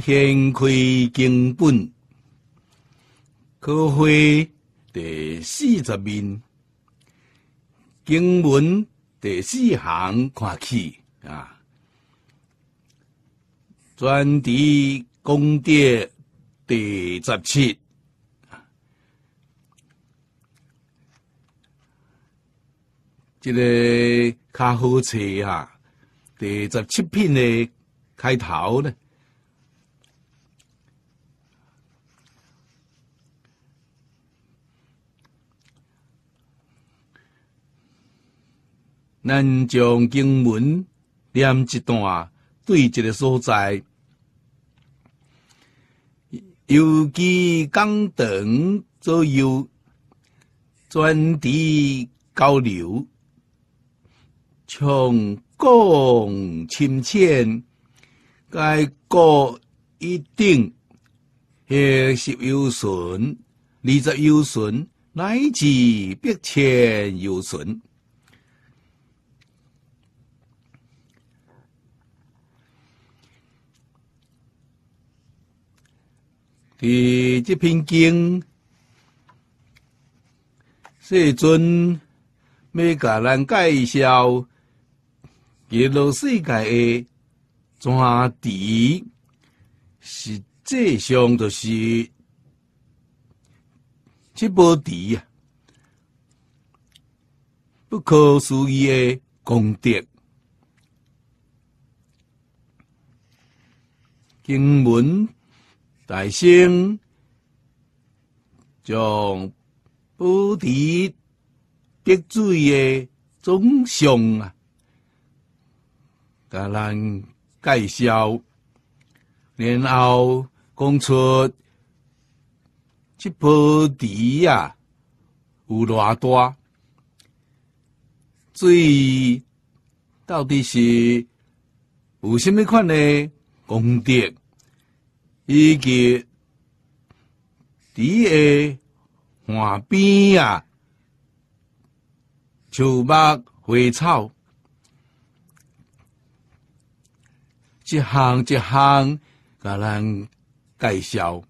先开经本，可会第四十面经文第四行看起啊，专提功德第十七啊，这个较好车啊，第十七篇呢开头呢。咱将经文念一段，对一个所在，尤其刚等左右专地交流，从刚亲切，该各一定，学习有损，二十有损，乃至百千有损。伫即篇经，世尊要甲咱介绍极乐世界诶专题，实际上著是七宝题啊，不可思议诶功德。经文大生将菩提得水的真相啊，甲咱介绍，然后讲出这菩提啊有偌大，最到底是有什么款的功德？以及底下岸边啊，树木花草，一项一项，甲咱介绍。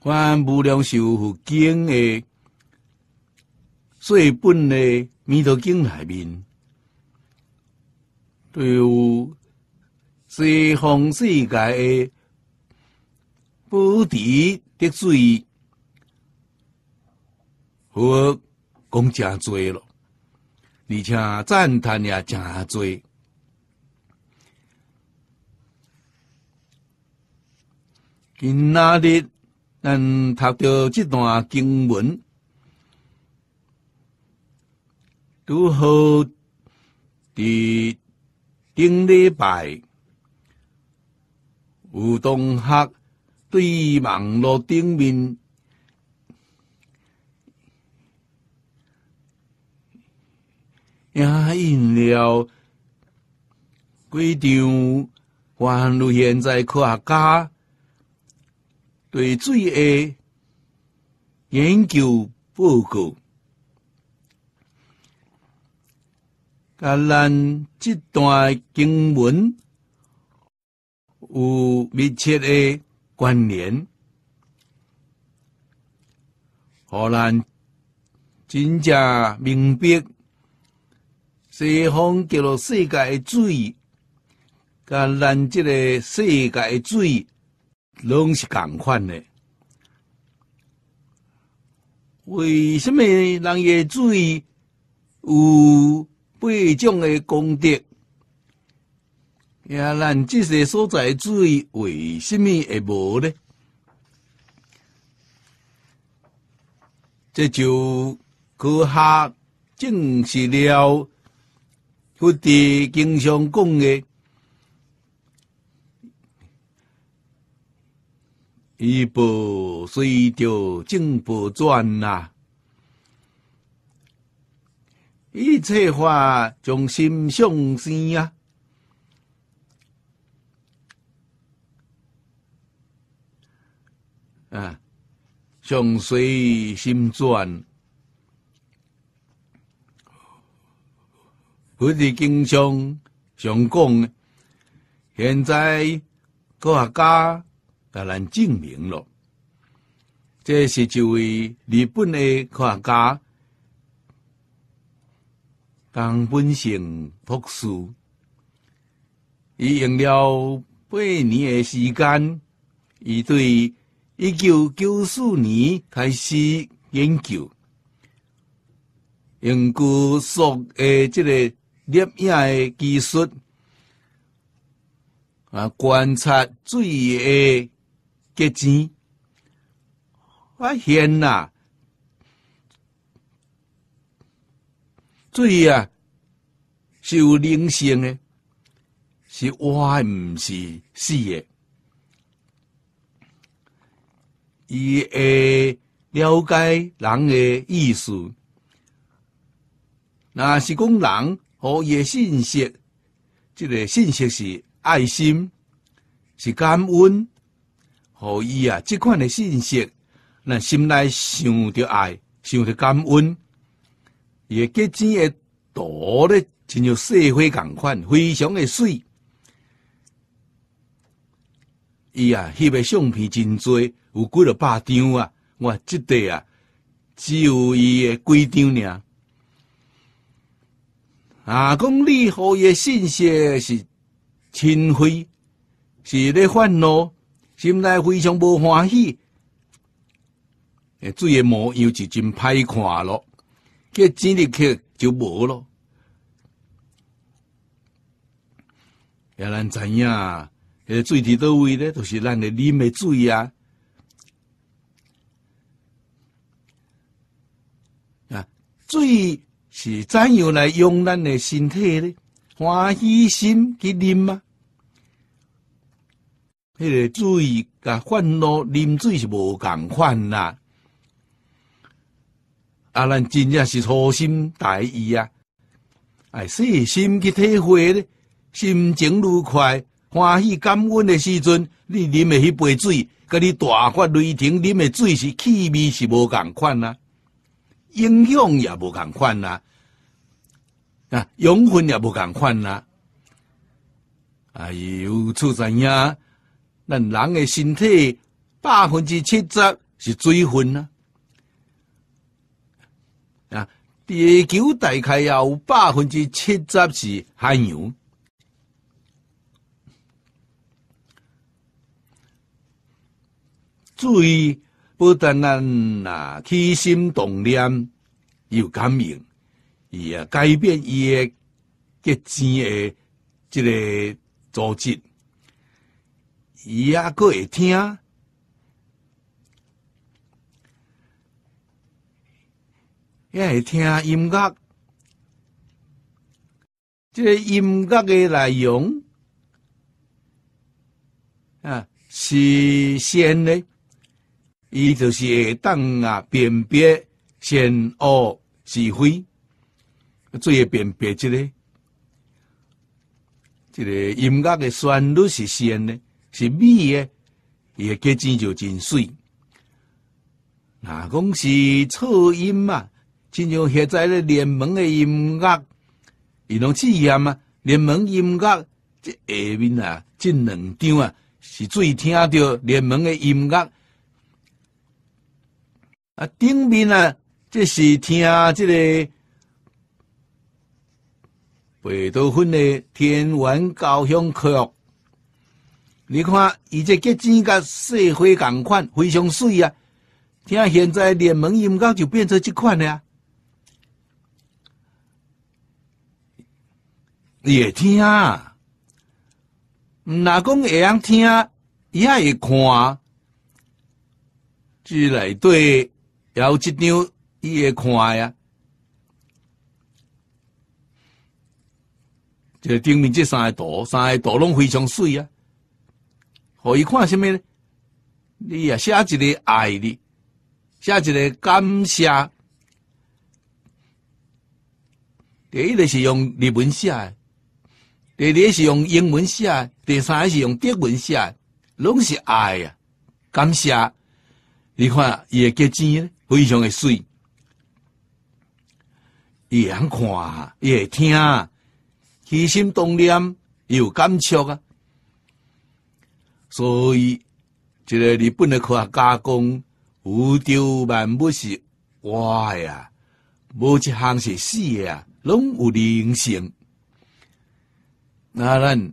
观无量寿佛经的最本的《弥陀经》里面，对有西方世界的菩提的水和讲匠做了，而且赞叹也家做，今仔日。咱读到这段经文，拄好伫顶礼拜，有同学对网络顶面也引了几张关于现在科学家。水水的研究报告，甲咱这段经文有密切的关联，互咱真正明白西方叫做世界水，甲咱这个世界水。拢是共款的。为什么人也注意有八种的功德，也咱这些所在注意为什么会无呢？这就科学证实了，佛地经常讲的。一波随着镜波转呐，一切化从心上生呀！啊，像随心转，佛哋经常常讲，现在科学家。也难证明了。这是一位日本的科学家冈本胜博士，伊用了八年的时间，伊对一九九四年开始研究，用高速的这个摄影的技术啊，观察水的。结钱，我现啊，最啊，是有灵性的，是话毋是死的。伊会了解人诶意思。那是讲人伊诶信息，即个信息是爱心，是感恩。和伊啊，这款诶信息，那心内想着爱，想着感恩，伊诶结晶诶图咧，真像社会共款，非常的水。伊啊翕诶相片真多，有几落百张啊，我即底啊，只有伊诶几张尔。啊，讲你伊诶信息是清灰，是咧烦恼。心内非常无欢喜，诶，水的模样就真歹看咯，个钱力克就无咯。也咱知影，个水伫倒位咧，都是咱来啉的水啊。啊，水是怎样来用咱的身体的？欢喜心去啉吗？迄个水甲愤怒啉水是无共款啦。啊，咱真正是粗心大意啊！哎，是心去体会咧，心情愉快、欢喜感恩的时阵，你啉的迄杯水，甲你大发雷霆啉的水是气味是无共款啊，影响也无共款啊，啊，养分也无共款啊！哎有出知呀！咱人的身体百分之七十是水分啊，地球大概有百分之七十是海洋。水不但咱啊起心动念有感应，伊改变伊嘅结节嘅这个组织。伊也佫会听，也会听音乐。即个音乐诶内容，啊，是善诶，伊就是会当啊辨别善恶是非，最辨别即个，即个音乐诶旋律是善诶。是美伊诶结钱就真水。若讲是错音嘛？亲像现在咧联盟诶音乐，伊拢试验啊，联盟音乐即下面啊，即两张啊，是最听着联盟诶音乐。啊，顶面啊，即是听这个贝多芬的《天文交响曲》。你看，伊这结晶甲社会共款，非常水啊！听现在联盟音乐就变成即款了，也听啊。毋若讲会用听，伊也会看。自来对有一张伊会看呀。就顶面这三个图，三个图拢非常水啊。互以看什么？你啊，写一个爱你，写一个感谢。第一个是用日文写，第二个是用英文写，第三个是用德文写，拢是爱啊，感谢。你看，伊诶结晶非常诶水，伊能看，伊会听，起心动念伊有感触啊。所以，这个本的科学家讲，无宙万不是歪啊，某一行是死啊，拢有灵性。那咱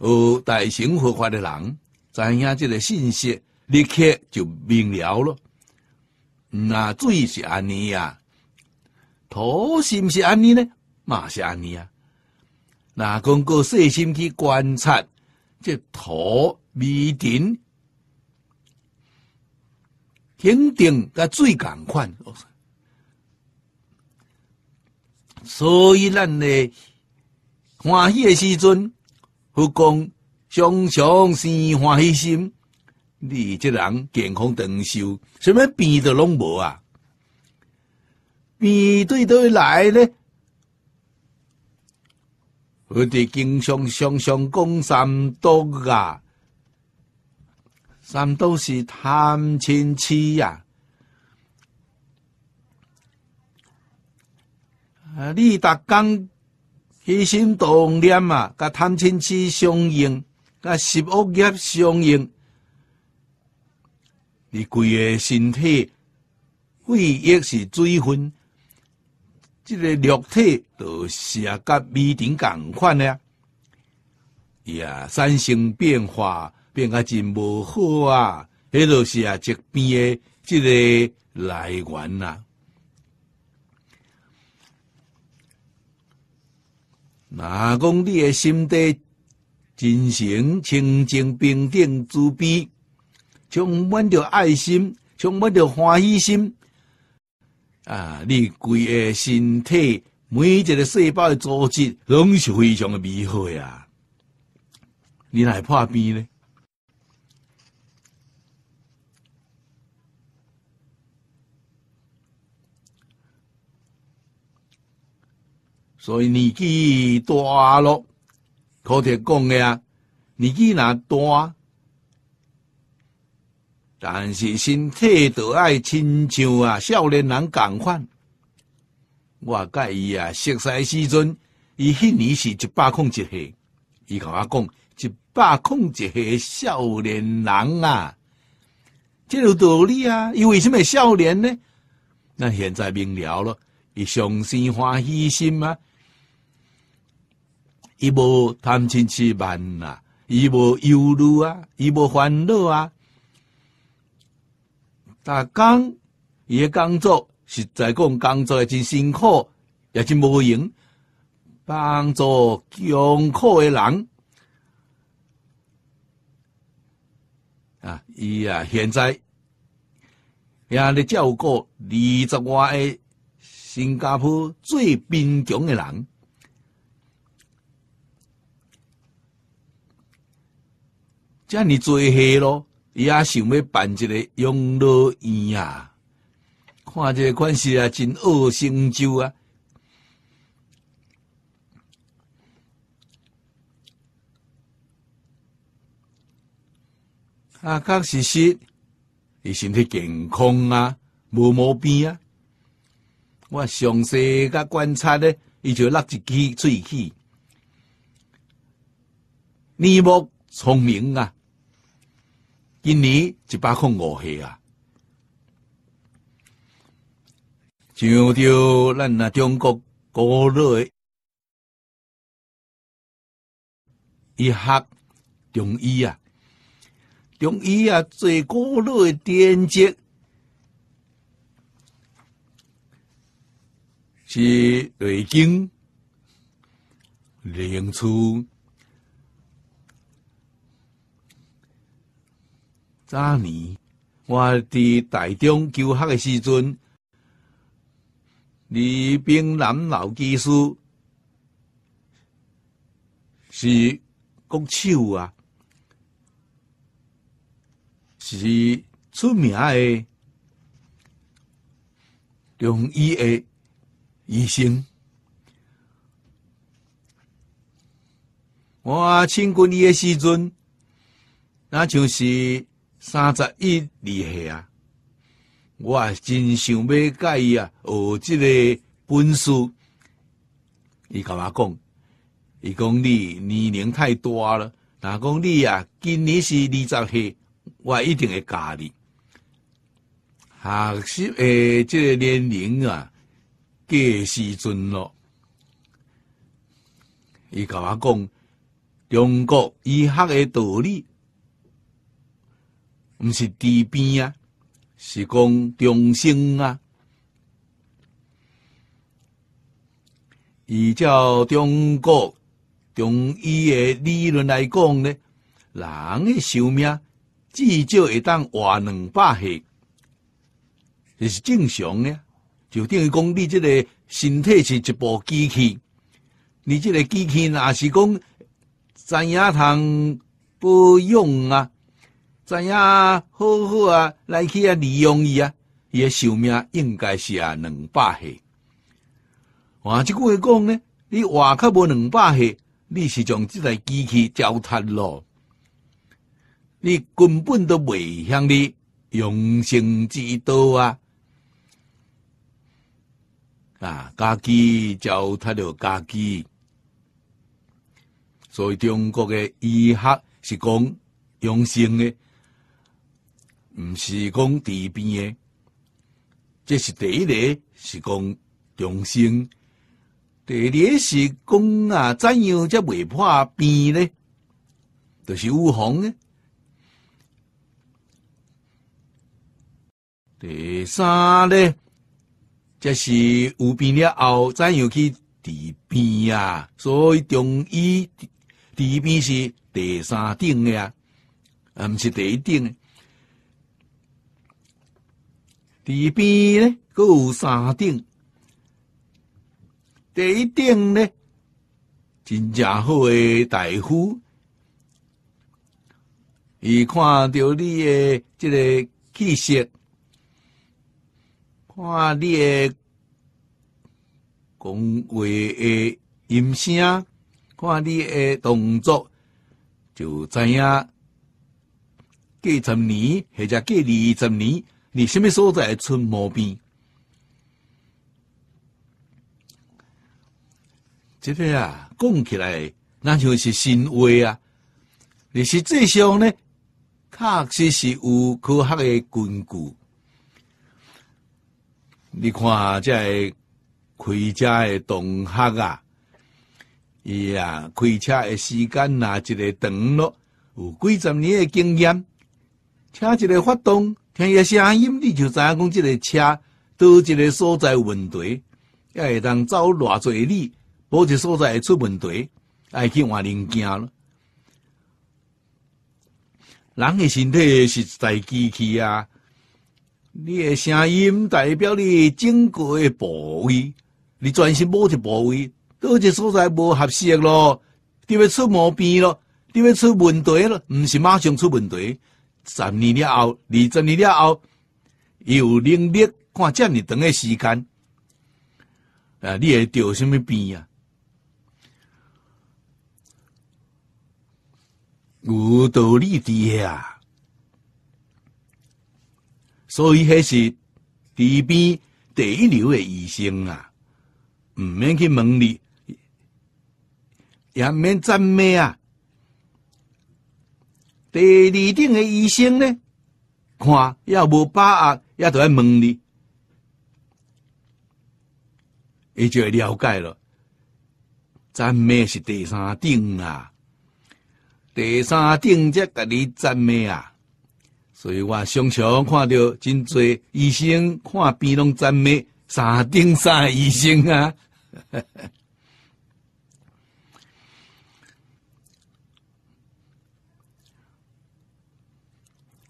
有大乘佛法的人，知影这个信息，立刻就明了了。那水是安尼啊，土是不是安尼呢？嘛是安尼啊。那讲过细心去观察。这土、味、甜、肯定甲水共款，所以咱咧欢喜的时阵，福公常常是欢喜心，你这人健康长寿，什么病都拢无啊！病对倒来咧。佢哋经常常常讲三毒啊，三毒是贪嗔痴呀！啊，你达讲起心动念啊，甲贪嗔痴相应，甲十恶业相应，你规个身体，血液是水份。即个肉体都是啊，甲米定同款伊啊，产生变化，变啊真无好啊，迄著是啊疾病诶，即个来源啊。若讲你诶心地真诚、清净、平等、慈悲，充满着爱心，充满着欢喜心。啊，你整个身体每一个细胞的组织，拢是非常的美好呀。你来破病呢？所以年纪大了，可得讲啊，年纪若大？但是身体著爱亲像啊，少年人共款。我甲伊啊，识识时阵，伊迄年是一百空一岁，伊甲我讲一百空一岁少年人啊，即有道理啊。伊为什么少年呢？那现在明了了，伊上先欢喜心啊，伊无贪嗔痴慢啊，伊无忧虑啊，伊无烦恼啊。打工，伊诶工作实在讲工作也真辛苦，也真无闲，帮助穷苦诶人啊！伊啊，现在也咧照顾二十外个新加坡最贫穷诶人，遮尔做最咯。伊也想要办一个养老院啊，看这个关系啊，真恶心焦啊！啊，确实实，伊身体健康啊，无毛病啊。我详细甲观察咧，伊就落一支喙齿，你要聪明啊！今年一百空五岁啊！就到咱中国古内医学中医啊，中医啊，最古的典籍是《内经》《灵枢》。早年我伫台中求学诶时阵，李冰然老技师是国手啊，是出名诶中医诶医生。我亲过伊诶时阵，那就是。三十一二岁啊，我啊真想要教伊啊学即个本事。伊甲我讲？伊讲你年龄太大了。若讲你啊？今年是二十岁，我一定会教你。学习诶，即个年龄啊，过时阵咯。伊甲我讲？中国医学的道理。毋是治病啊，是讲重生啊。依照中国中医的理论来讲呢，人的寿命至少会当活两百岁，这是正常呢。就等于讲，你这个身体是一部机器，你这个机器若是讲，怎样通保养啊。怎样好好啊，来去啊利用伊啊，伊诶寿命应该是啊两百岁。换一句话讲呢，你活较无两百岁，你是从即台机器糟蹋咯。你根本都未向你用心之道啊！啊，家己糟蹋了家己。所以中国嘅医学是讲养生嘅。毋是讲治病诶，这是第一个是讲重生。第二个是讲啊，怎样则未破病呢？就是有常诶。第三咧，则是有病了后，怎样去治病啊？所以中医治病是第三等的啊，毋是第一等。边咧，佫有三顶，第一顶咧，真正好诶大夫，伊看着你诶即个气息，看你诶。讲话的音声，看你的动作，就知影。几十年或者隔二十年。你虾米所在出毛病？即个啊，讲起来那就是神话啊。你实际上呢，确实是有科学的根据。你看，即个开车的同学啊，伊啊开车的时间若一个长咯，有几十年的经验，车一个发动。听伊声音，你就知影讲即个车倒一个所在问题，也会当走偌侪里，某一个所在会出问题，爱去换零件咯。人诶身体是台机器啊，你诶声音代表你整个诶部位，你全身某一部位，倒一个所在无合适咯，就要出毛病咯，就要出问题咯，毋是马上出问题。十年了后，二十年了后，有能力看这么长的时间，啊！你会得什么病啊？我都理伫啊。所以迄是治病第一流的医生啊，毋免去问你，也免赞美啊。第二等的医生呢，看也无把握，也得来问你，伊就会了解了。赞美是第三等啊，第三等则甲你赞美啊。所以我常常看到真多医生看病拢赞美三顶三医生啊。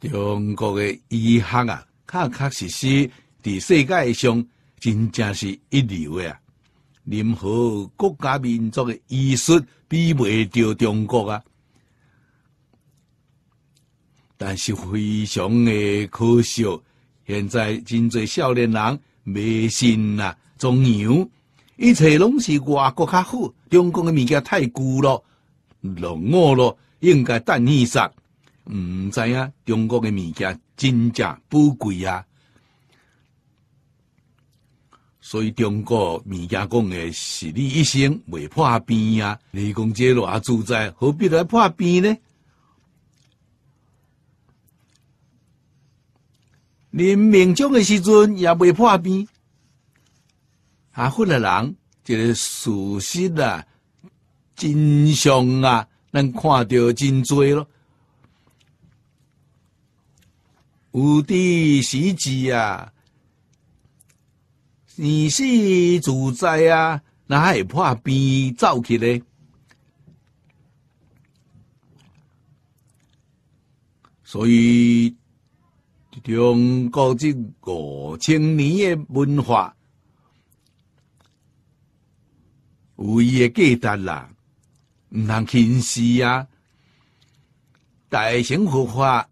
中国的医学啊，确确实实伫世界上真正是一流啊！任何国家民族的医术比袂着中国啊。但是非常的可惜，现在真侪少年人迷信啊，装洋，一切拢是外国较好，中国的物件太旧咯，落伍咯，应该等你上。唔知影中国嘅物件真正宝贵啊，所以中国物件讲嘅是：你一生未破边啊。你讲这条路啊自在，何必来破边呢？临命中嘅时阵也未破边，啊，富嘅人就个事实啊，真相啊，咱看到真多咯。无敌袭击啊！你是主宰啊，哪会破边走起咧？所以，中国这五千年的文化，有伊嘅价值啦，唔通轻视啊！大乘佛法。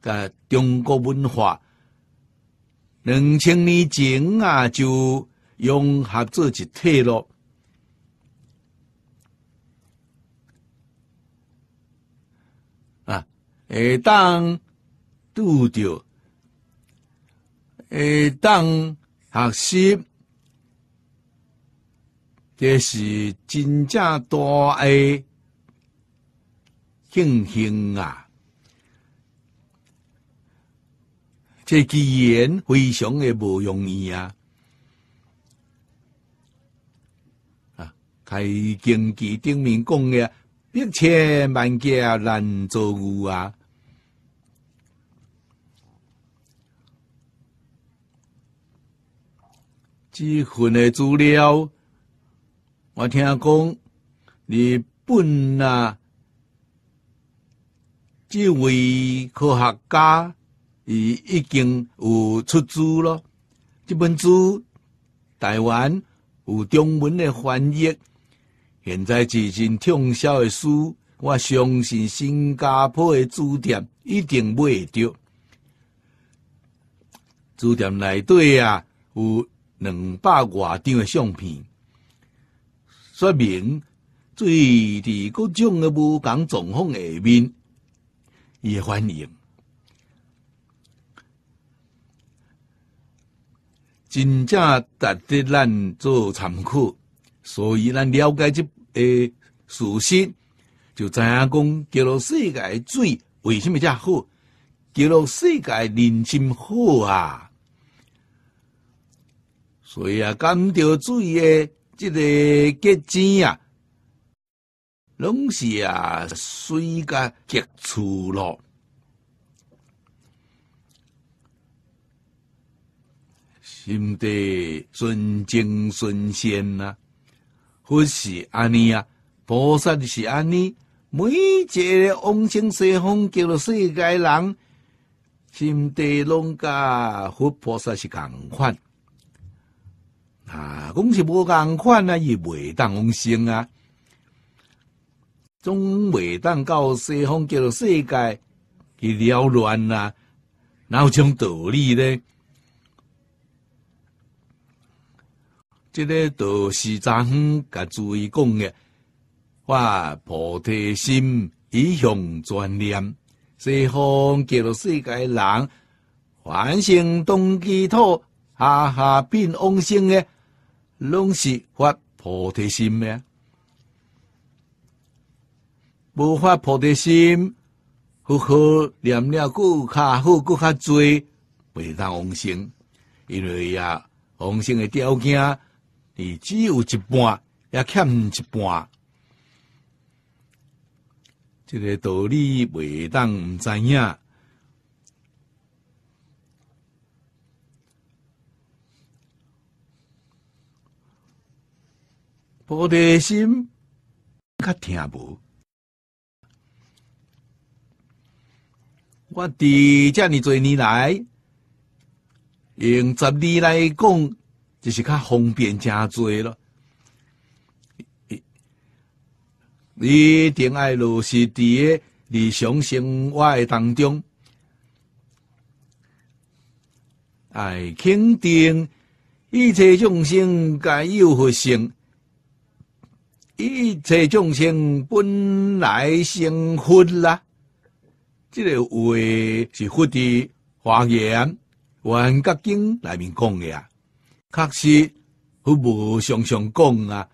噶中国文化，两千年前啊，就融合做一体了。啊。下当拄着，会当学习，这是真正大诶进行啊。这语言非常的不容易啊！啊，开经济顶面讲的，一千万家难做牛啊！即份的资料，我听讲日本啊，即位科学家。已已经有出租咯。这本书台湾有中文的翻译，现在已经畅销的书，我相信新加坡的书店一定买得书店内底啊，有两百外张的相片，说明最伫各种的无共状况下面，也欢迎。真正值得咱做参考，所以咱了解这个事实，就知影讲，叫做世界水为什么这好？叫做世界人心好啊！所以啊，干钓水的这个结晶啊，拢是啊，水甲结出了。心地纯精纯仙呐，佛是安尼啊，菩萨是安尼，每一个往生西方极乐世界人，心地拢甲佛菩萨是共款啊，讲是无共款啊，伊未当往生啊，总未当到西方极乐世界去了乱啊，哪有种道理呢？这个都是昨天甲注意讲嘅，发菩提心以向专念，西方极乐世界人，凡生东极土，下下变往生嘅，拢是发菩提心咩？无发菩提心，好好念了，佫较好佫较做，袂当往生，因为呀，往生嘅条件。只有一半，也欠一半。这个道理袂当毋知影。菩提心，较听无。我伫遮尔侪年来，用十年来讲。就是较方便真多咯，一定爱，若是伫个理想生活当中，哎，肯定一切众生皆有佛性，一切众生本来成佛啦。这个话是佛的方言《文觉经》里面讲的啊。确实佛无常常讲啊，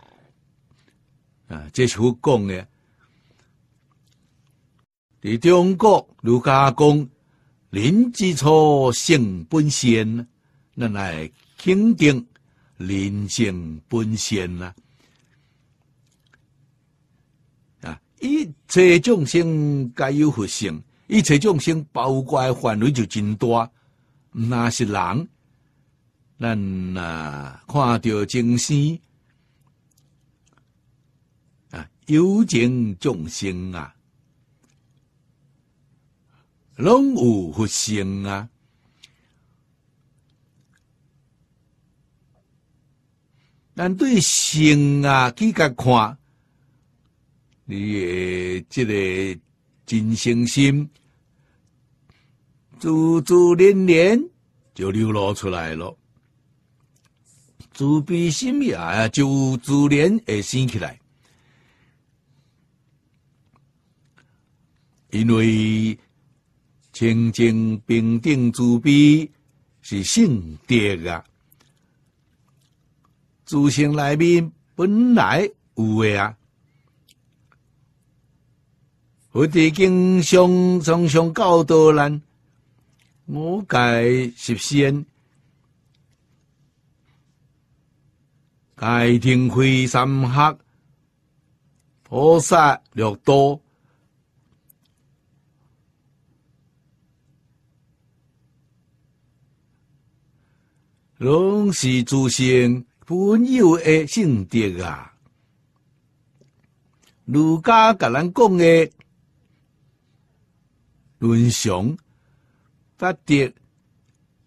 啊，这是佛讲的。伫中国儒家讲，人之初性本善，咱来肯定人性本善啊。啊，一切众生皆有佛性，一切众生包括范围就真大，那是人。咱啊，看到众生啊，有情众生啊，拢有佛性啊。咱对性啊，去甲看，你诶，这个真心心，珠珠连连就流露出来了。自悲心也就自然会生起来。因为清净平等自悲是圣德啊，自性内面本来有啊。我地经常常常教导人，我该实现。戒定慧三学，菩萨六多，拢是诸生本有的性德啊。儒家甲咱讲的伦常法德，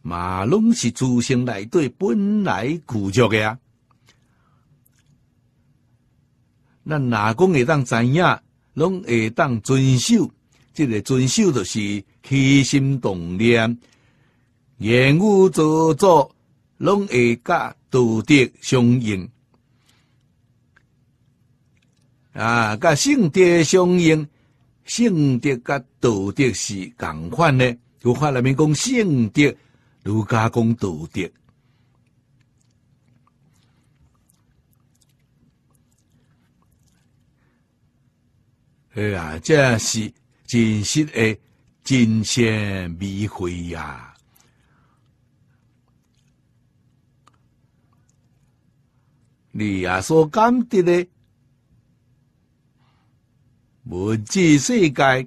嘛拢是诸生内底本来具足的啊。咱哪讲会当知影，拢会当遵守。这个遵守就是起心动念、言吾做作，拢会甲道德相应。啊，甲性德相应，性德甲道德是共款的。有法人面讲性德，儒家讲道德。哎呀，这是真实的金仙迷会呀！你呀说甘的咧，无知世界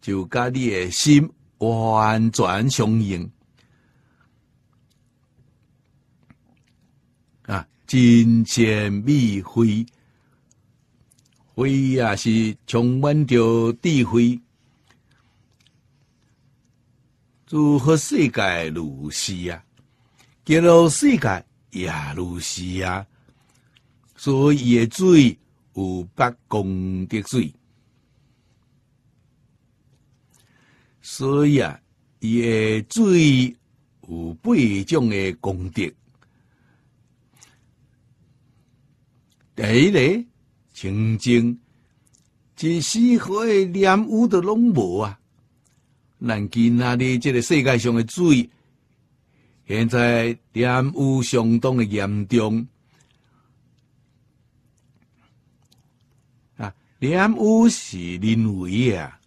就甲你的心完全相应啊！金仙迷会。慧也是充满着智慧，祝何世界如是啊？假如世界也如是啊，所以的罪有八功德罪，所以啊，伊的罪有八种的功德，来来。曾经即四海的染污都拢无啊！咱今仔日即个世界上的罪，现在染污相当的严重啊！染污是人为啊！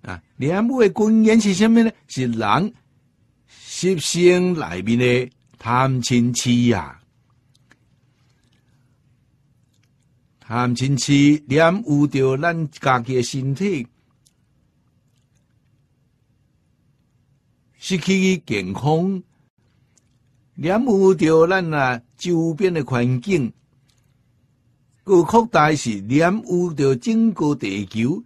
啊，染污的根源是虾米呢？是人食性内面的贪嗔痴呀！谈天气，连悟到咱家己诶身体，失去健康；连悟到咱啊周边诶环境，更扩大是连悟到整个地球。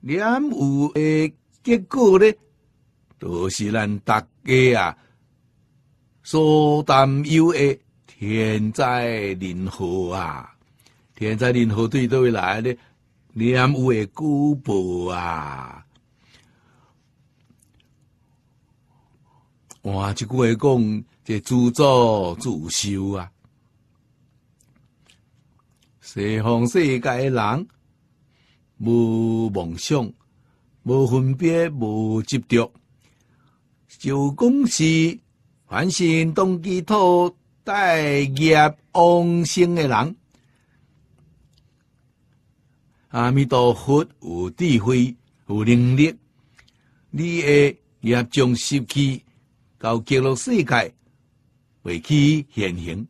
连悟的结果咧，都是咱大家啊，所担忧诶。天灾人祸啊！天灾人祸对这位来呢，有为古报啊，换句话讲，这自作自受啊，西方世界人无梦想，无分别，无执着，就公是凡事当寄托。带业往生的人，阿弥陀佛有智慧、有能力，你嘅业将失去，到极乐世界未去现行。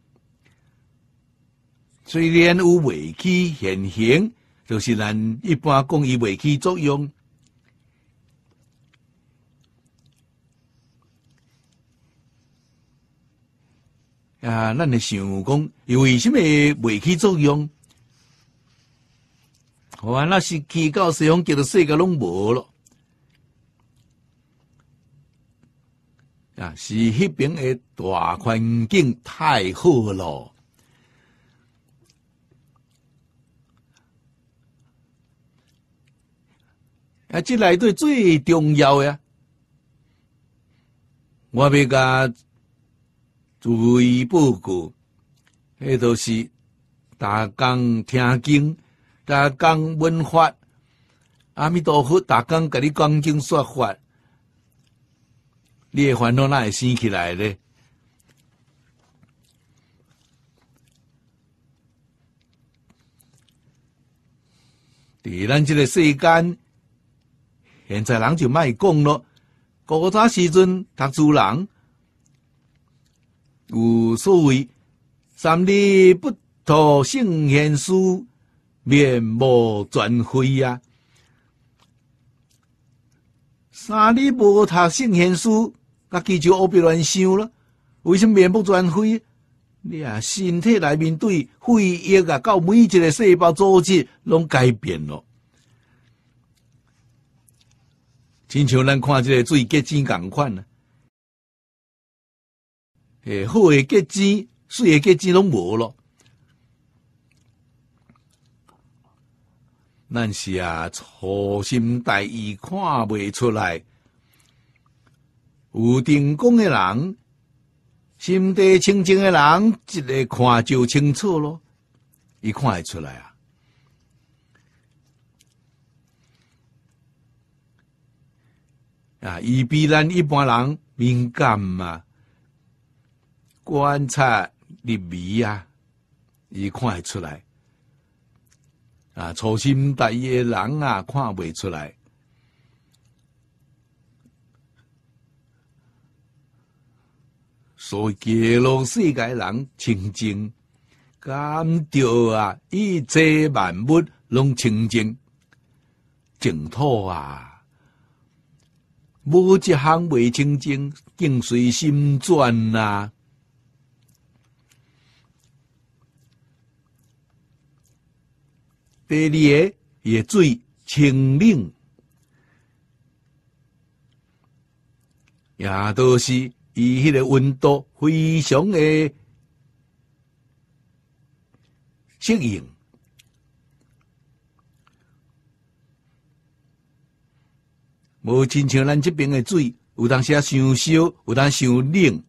虽然有未去现行，就是咱一般讲伊未起作用。啊，咱咧想讲，又为什么未起作用？好啊，那是去到西方叫做世界拢无咯。啊，是迄边的大环境太好咯。啊，即内底最重要呀！我比个。注意不够，迄都是大讲听经，大讲闻法。阿弥陀佛，大讲给你讲经说法，你的烦恼哪会生起来呢？伫咱这个世间，现在人就卖讲咯，古早时阵读书人。无所谓，三日不读圣贤书，面目全非啊。三日无读圣贤书，阿基就胡编乱想了。为什么面目全非？你啊，身体内面对血液啊，到每一个细胞组织，拢改变了。亲像咱看这个水结晶共款呢。诶，好诶，结晶、水诶，结晶拢无咯。咱是啊，粗心大意看未出来，有定功诶人，心地清净诶人，一个看就清楚咯，伊看会出来啊。啊，伊比咱一般人敏感嘛。观察入迷啊，伊看会出来啊！粗心大意诶人啊，看袂出来。所揭露世界人清净，感到啊，一切万物拢清净净土啊。无一项袂清净，定随心转啊，第二个嘅水清冷，也都是伊迄个温度非常的适应，无亲像咱即边的水，有当啊伤烧，有当伤冷，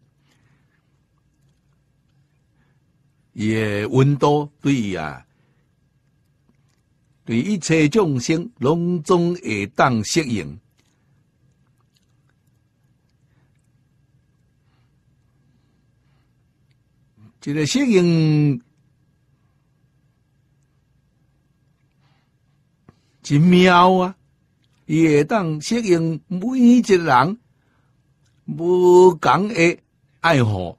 伊诶温度对啊。对一切众生，拢总会当适应。这个适应真妙啊！伊会当适应每一个人无同的爱好。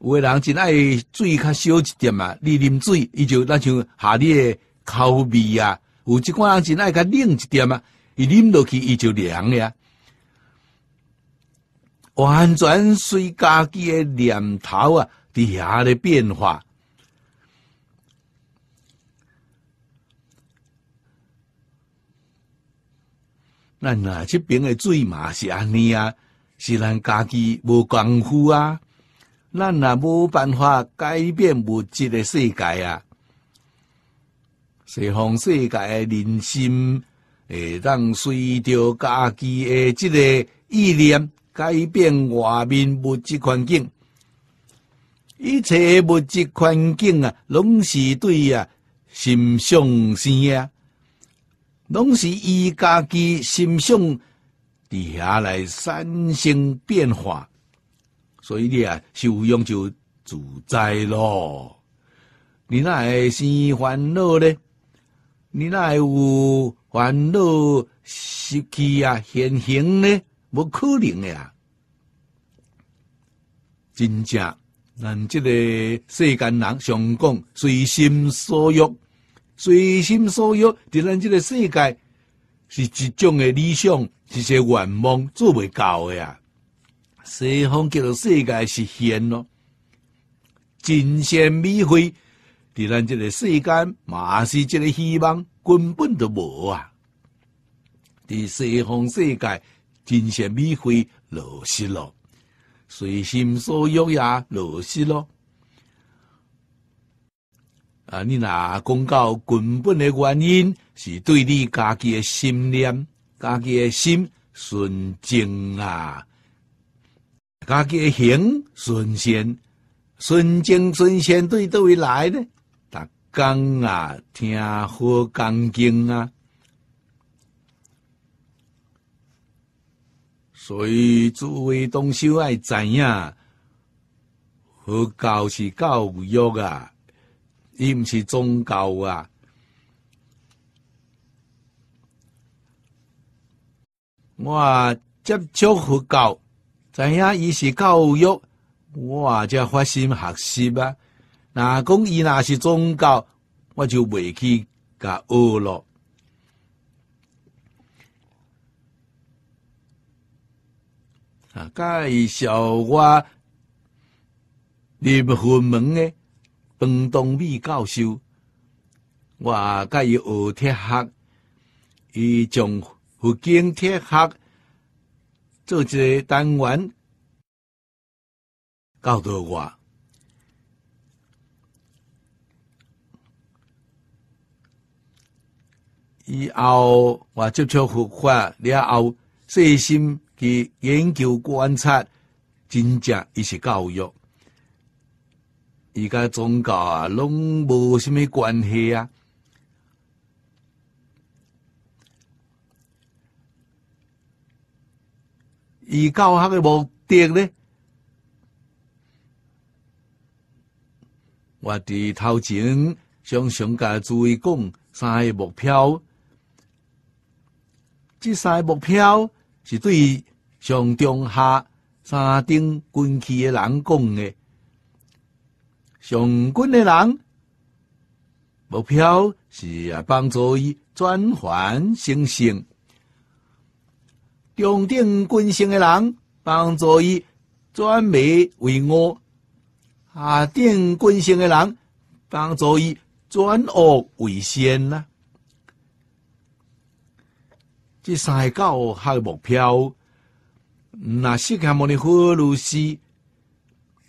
有的人真爱水较少一点嘛，你啉水，伊就那就下诶。口味啊，有一款人是爱较冷一点啊，伊啉落去伊就凉呀。完全随家己诶念头啊，伫遐咧变化。咱啊，即边诶水嘛是安尼啊，是咱家己无功夫啊。咱啊，无办法改变物质诶世界啊。西方世界诶，人心诶，让随着家己诶即个意念改变外面物质环境，一切物质环境啊，拢是对啊，心想生啊，拢是伊家己心想伫遐来三生变化，所以你啊，受用就自在咯，你那会生烦恼咧？你哪会有烦恼、时期啊、现行呢？无可能呀！真正咱这个世间人常讲随心所欲、随心所欲，伫咱这个世界是一种诶理想，是些愿望做未到嘅呀。西方叫做世界实现咯，尽善美慧。伫咱这个世间，嘛是这个希望根本都无啊！伫西方世界真善美灰落实咯，随心所欲也落实咯。啊，你若讲到根本的原因，是对你家己的心念、家己的心纯净啊，家己的行纯善，纯净纯善对都会来呢。讲啊，听好，讲经啊。所以，诸位同修爱知影，佛教是教育啊，伊毋是宗教啊。我接触佛教，知影伊是教育，我才发心学习啊。那讲伊若是宗教，我就未去甲学咯。啊！介绍我，入不分门诶，分东美教授，我甲伊学铁学，伊从福建铁学做一个单元教导我。以后我接触佛法，了后细心去研究观察，真正一些教育，伊甲宗教啊，拢无什么关系啊。伊教学的目的呢？我伫头前向上家注意讲三个目标。三个目标是对上中下三等军旗的人讲的，上军的人目标是帮助伊转换成性；中等军星的人帮助伊转美为恶，下等军星的人帮助伊转恶为仙三个教下目标，那世间么的佛如是，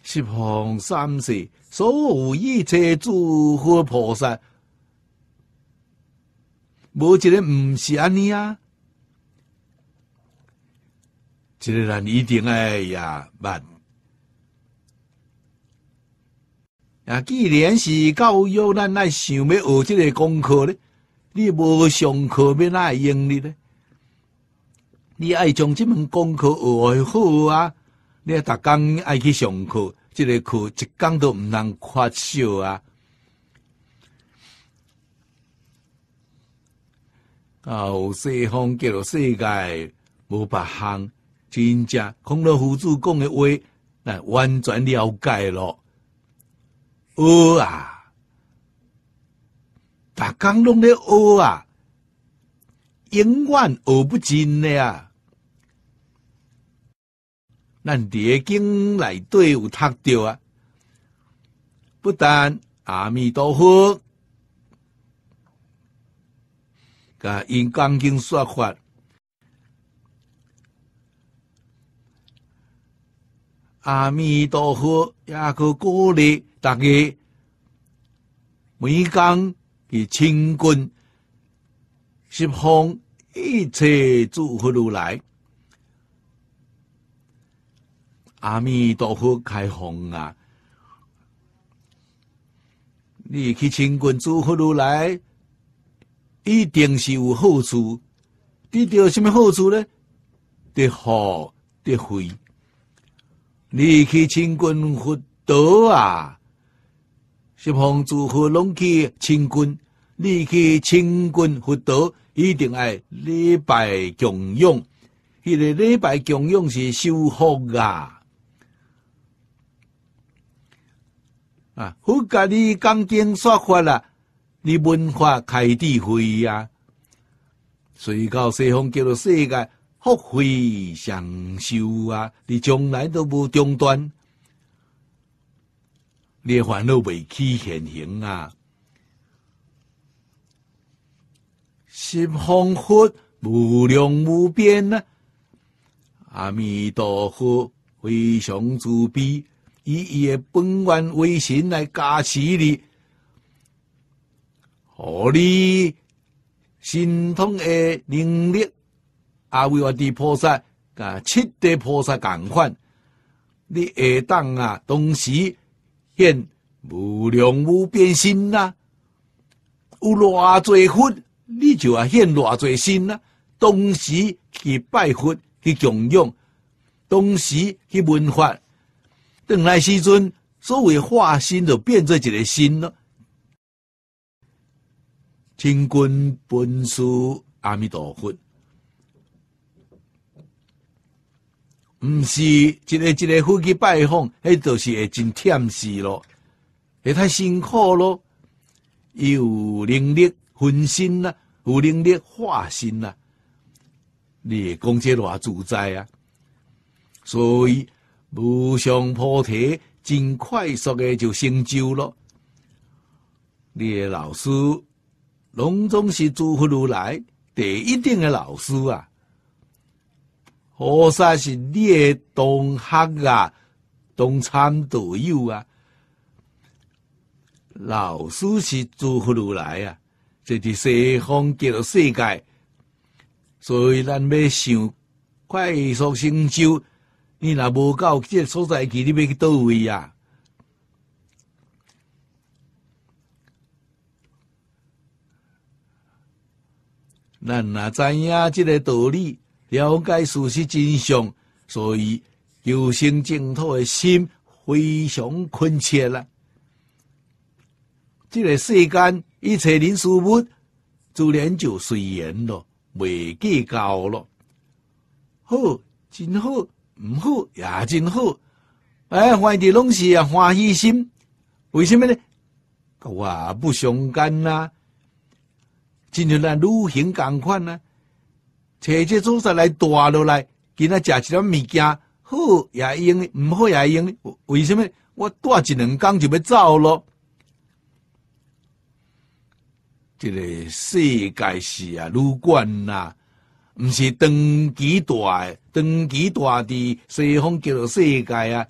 十方三世所有一切诸佛菩萨，无一个毋是安尼啊！这个人一定哎呀，笨！啊，既然是教育，咱爱想要学这个功课咧，你无上课，要哪会用你咧？你爱将即门功课学会好啊！你阿达刚爱去上课，这个课一工都毋通缺少啊！啊，西方叫做世界无别项，真正孔老夫子讲的话，那完全了解咯。学啊，逐刚弄咧学啊，永远学不尽的啊！咱诶经来底有读掉啊！不但阿弥陀佛，噶因刚经说法，阿弥陀佛也个鼓励大家每讲嘅清棍，十方一切诸佛如来。阿弥陀佛，开宏啊！你去清军诸福如来，一定是有好处。得到什么好处呢？得好得回。你去清军佛德啊，是帮诸和拢去清军。你去清军佛德，一定爱礼拜供养。一个礼拜供养是修福啊。佛甲你讲经说法啦，你文化开智慧啊，随到西方叫做世界福慧享修啊，你将来都不中断，你烦恼未起现行啊，十方佛无量无边啊，阿弥陀佛，非常慈悲。以伊诶本源威神来加持你，互你神通诶能力啊？为我地菩萨啊，七地菩萨共款。你而当啊，同时现无量无边身啊，有偌侪佛，你就啊现偌侪身啊，同时去拜佛去供养，同时去闻法。等来时阵，所谓化心就变做一个心了。听君本书《阿弥陀佛》，不是一个一个夫去拜访，那都是会真厌死咯，会太辛苦了。有能力分心啦，有能力化心啦，你讲这话自在啊，所以。无上菩提，真快速的就成就了。你的老师，龙中是诸佛如来，第一等的老师啊。菩萨是你的同学啊，同参道友啊。老师是诸佛如来啊，这是西方极乐世界，所以咱要想快速成就。你若无到即个所在去，你要去倒位啊？咱若知影即个道理，了解事实真相，所以求生净土的心非常恳切啦。即个世间一切人事物，自然就随缘咯，未计较咯。好，真好。唔好也真好，哎，怀的拢是啊欢喜心，为什么呢？我啊不相干啦，真像咱旅行共款啊，一个组织来带落来，给他食一点物件，好也用，毋好也用，为什么？我带一两工就要走咯，这个世界是啊，无关呐。毋是长基大，长期大伫西方极乐世界啊！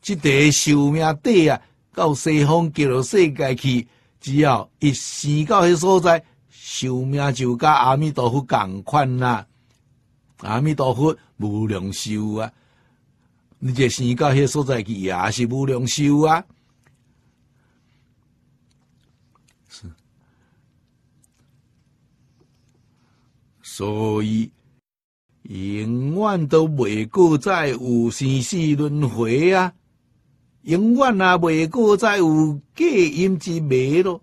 即个寿命短啊，到西方极乐世界去只要一生到迄所在，寿命就甲阿弥陀佛共款啦。阿弥陀佛无量寿啊，你这生到迄所在去也是无量寿啊。所以，永远都袂过再有生死轮回啊！永远也袂过再有戒阴之迷咯。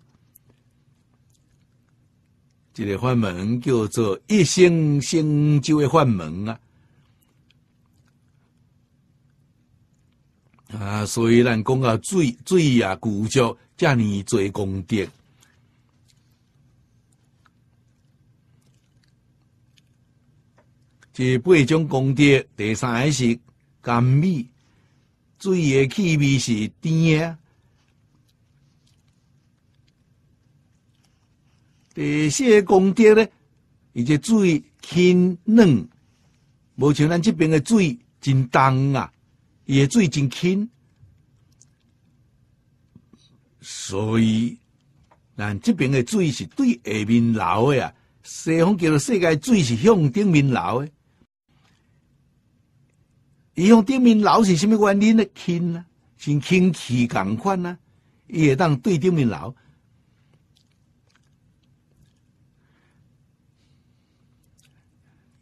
这个法门叫做一生成就的法门啊！啊，所以咱讲啊，水水啊，古作这呢多功德。第八种功德，第三个是甘米。水的气味是甜。第四个功德呢，伊且水轻嫩，无像咱这边的水真重啊，的水真轻。所以，咱这边的水是对下面流的啊，西方叫做世界水是向顶面流的。伊向顶面流是虾米原因咧？轻啊，是空气共款啊，伊会当对顶面流。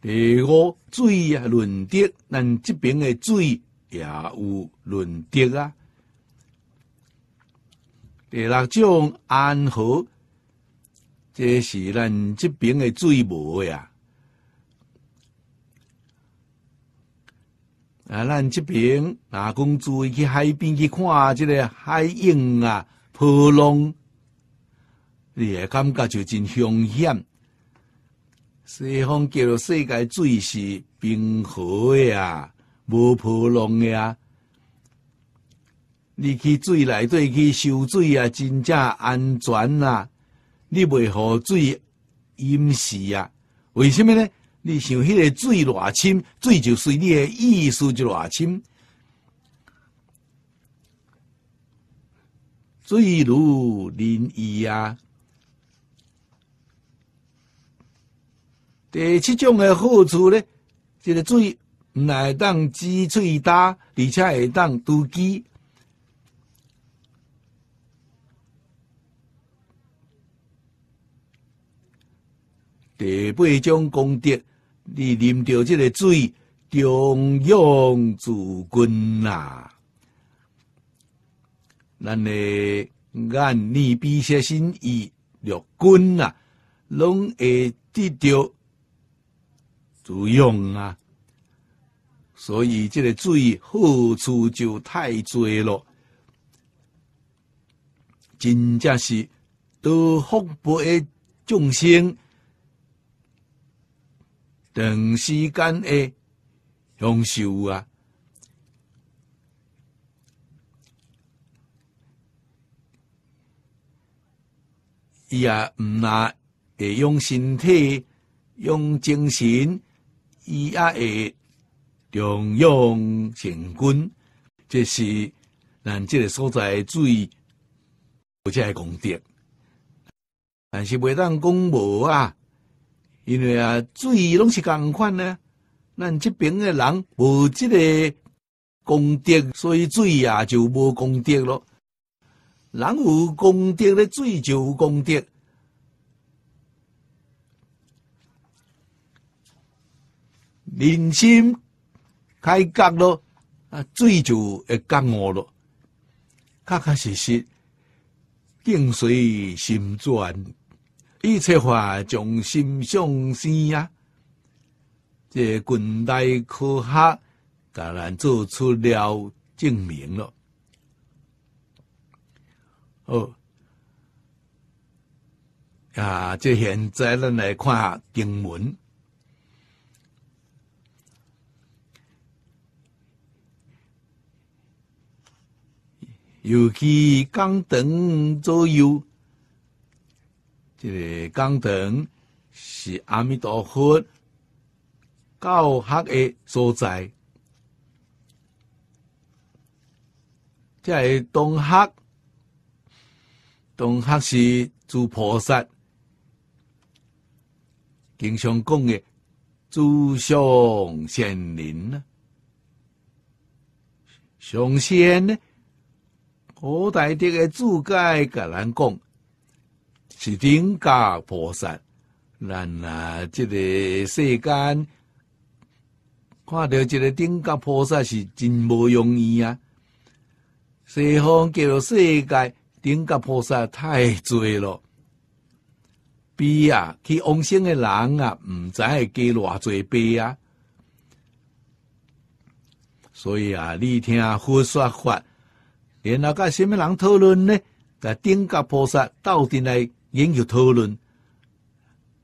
第五水啊，润滴，咱这边的水也有润滴啊。第六种安河，这是咱这边的水无呀。啊，咱即边拿公主去海边去看即个海鹰啊、波浪，你也感觉就真凶险。西方叫做世界最是冰河的啊，无波浪的啊。你去水里底去收水啊，真正安全啊。你袂河水淹死啊？为什么呢？你想，迄个水偌深，水就随你的意思就偌深，水如人意啊。第七种的好处咧，就是水内当止喙打，而且会当堵机。第八种功德。你啉着这个水，中用自君呐，咱你按逆彼些心意六君啊，拢会得着自用啊。所以这个水好处就太多咯，真正是都福报诶众生。长时间的享受啊！伊也毋唔会用身体、用精神，伊也会重用神棍，这是咱即个所在最不切功德。但是袂当讲无啊。因为啊，水拢是共款呢。咱即边诶人无即个功德，所以水啊就无功德咯。人有功德咧，水就有功德。人心开觉咯，啊，水就会觉悟咯。确确实实，境水心转。一切话从心上生呀，这近代科学给咱做出了证明了。哦，啊，这现在咱来看下经文，尤其刚等左右。讲堂是阿弥陀佛教学嘅所在，即系东黑东黑是诸菩萨，经常讲嘅诸上仙人呢，上仙呢，我大啲嘅注解甲咱讲。是顶甲菩萨，人啊！即个世间看到即个顶甲菩萨是真无容易啊。西方叫世界顶甲菩萨太济了，比啊！去往生的人啊，毋知会加偌济倍啊。所以啊，你听菩说法，然后甲什么人讨论呢？甲顶甲菩萨斗阵来？研究讨论，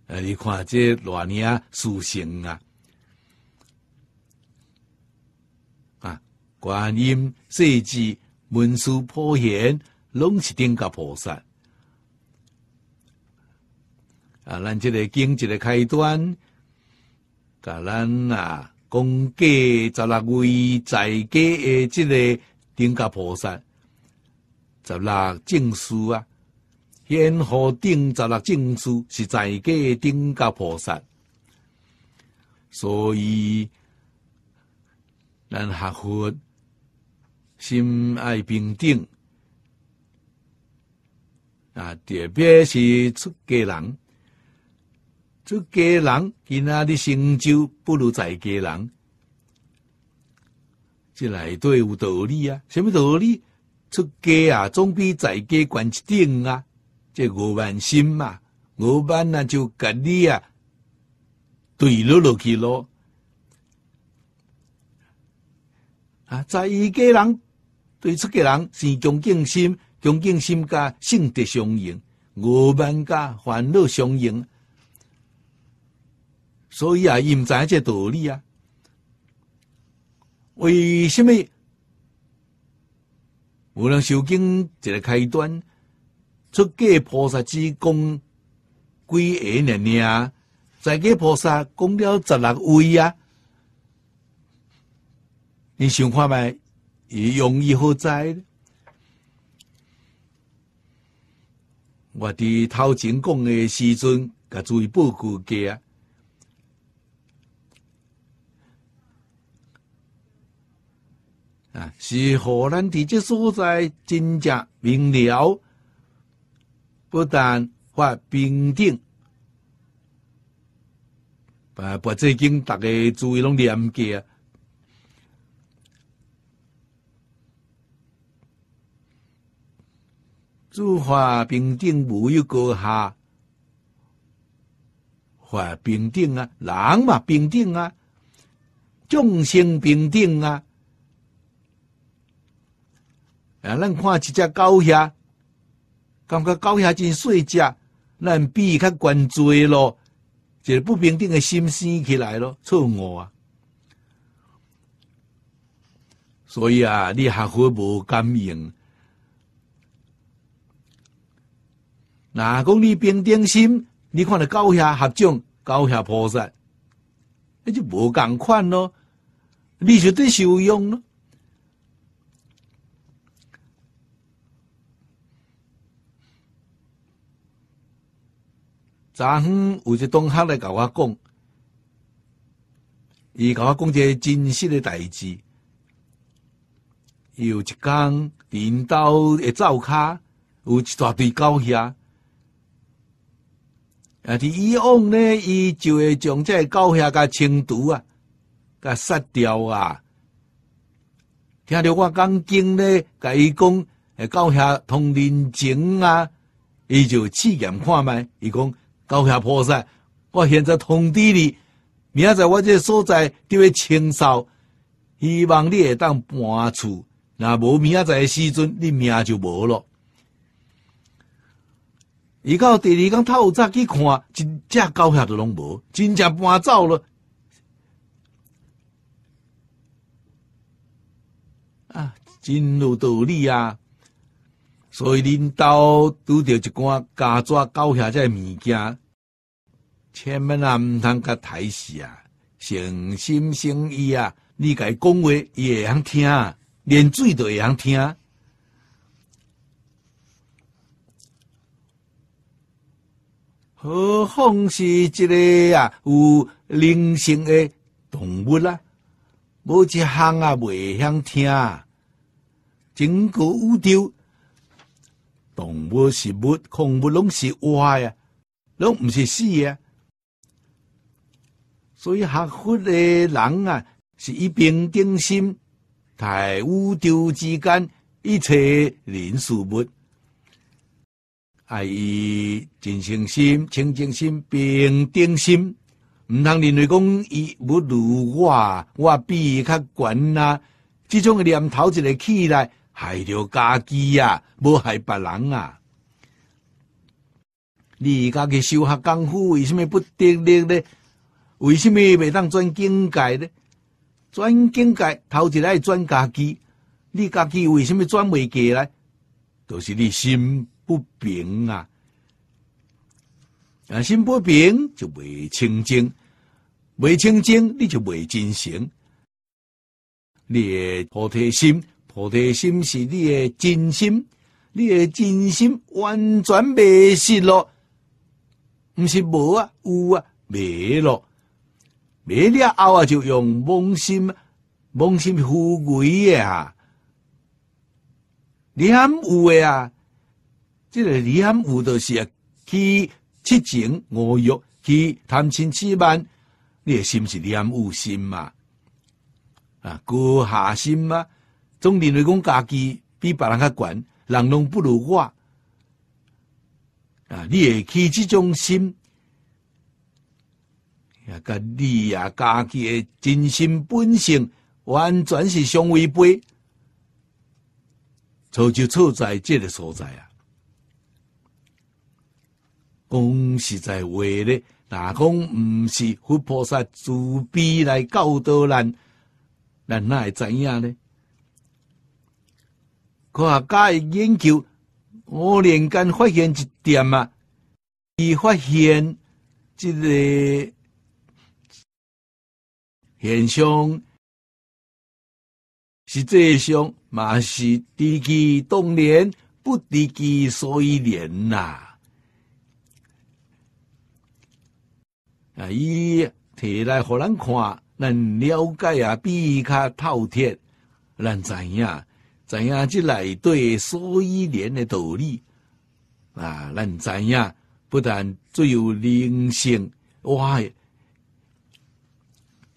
啊！你看这乱年书性啊？啊，观音、世利、文殊、普贤，拢是顶甲菩萨。啊，咱这个经济的开端，甲咱啊，供给十六位在家的这个顶甲菩萨，十六证书啊。烟火定十六正书是在家定家菩萨，所以咱学佛心爱平等啊！特别是出家人，出家人今仔的成就不如在家人，这来底有道理啊！什么道理？出家啊，总比在家管一定啊！即五万心嘛，五万那就甲你啊，对落落去咯。啊，在一家人对出家人是恭敬心，恭敬心加性德相应，五万加烦恼相应。所以啊，伊印在这道理啊。为什么？有人修经一个开端。出给菩萨只供龟儿呢？啊！在给菩萨讲了十六位啊！你想看卖？容易好在？我伫头前讲的时阵，甲注意不固结啊！啊，是河南地这所在，真正明了。不但发平等，把把这经大家注意拢念记啊。做画兵丁没有高下，法平等啊，狼嘛平等啊，众生平等啊，啊，咱看一只狗遐。感觉高下真小只，咱比较悬注咯，就是不平等的心生起来咯，错误啊！所以啊，你学佛无感应，哪讲你平等心？你看到高下合掌，高下菩萨，你就无共款咯，你就得受用咯。昨昏有一同学来甲我讲，伊甲我讲一个真实诶代志。伊有一工领导会灶卡，有一大堆狗遐。啊，伫以往呢，伊就会将这狗遐甲清除啊，甲杀掉啊。听着我讲经呢，甲伊讲，诶，狗遐通人情啊，伊就试验看卖，到遐破萨，我现在通知你，明仔载我这所在就要清扫，希望你会当搬厝。那无明仔载时阵，你命就无了。一到第二天透早去看，真正狗遐都拢无，真正搬走了。啊，真有道理啊！所以领导拄着一寡家抓高下这物件。千万啊，毋通甲睇死啊！诚心诚意啊，你伊讲话，伊会晓听啊，连水都会晓听啊。何况是一个啊，有灵性的动物啊，无一项啊，未晓听啊。整个宇宙，动物是木，恐拢是活啊，拢毋是死啊。所以学佛的人啊，是一平定心、大宇宙之间一切人事物，爱以真诚心、清净心、平定心，毋通认为讲伊不如我，我比伊较悬啊。即种念头一个起来，害着家己啊，无害别人啊。你家己修学功夫，为什么不正正呢？为什么未当转境界呢？转境界头一来转家己，你家己为什么转未过来？就是你心不平啊！啊，心不平就未清净，未清净你就未真诚。你的菩提心，菩提心是你的真心，你的真心完全迷失咯，不是无啊，有啊，迷咯。诶，你啊，后啊，就用蒙心蒙心是富贵的啊，你含有的啊，即、这个你含有就是啊，去七情五欲，去贪嗔痴慢，你的心是你含有心嘛？啊，高下心嘛，总认为讲家己比别人较悬，人拢不如我啊，你会起即种心。也甲你啊，家己诶真心本性，完全是相违背。错就错在即个所在啊！讲实在话咧，若讲唔是佛菩萨慈悲来教导咱，咱哪会知影咧？科学家研究，五年间发现一点啊！伊发现即个。现象实际上嘛是低基动连，不低基所以连呐。啊，伊提来互咱看，咱了解啊，比较透彻，咱知影，知影即来对所以连的道理啊？咱知影，不但最有灵性，哇！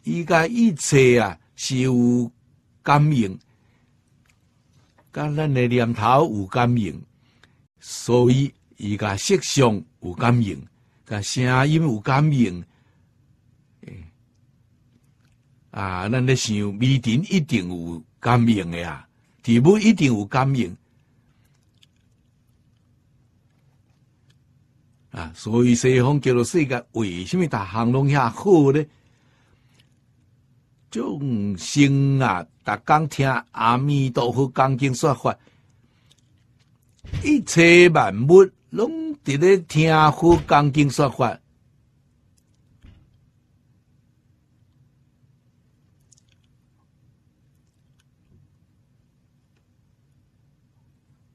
伊甲一切啊是有感应，甲咱的念头有感应，所以伊甲色相有感应，甲声音有感应。啊，咱咧想微尘一定有感应的啊，地步一定有感应。啊，所以西方叫做世界，为什么逐项拢遐好咧？众生啊，逐讲听阿弥陀佛讲经说法，一切万物拢伫咧听佛讲经说法，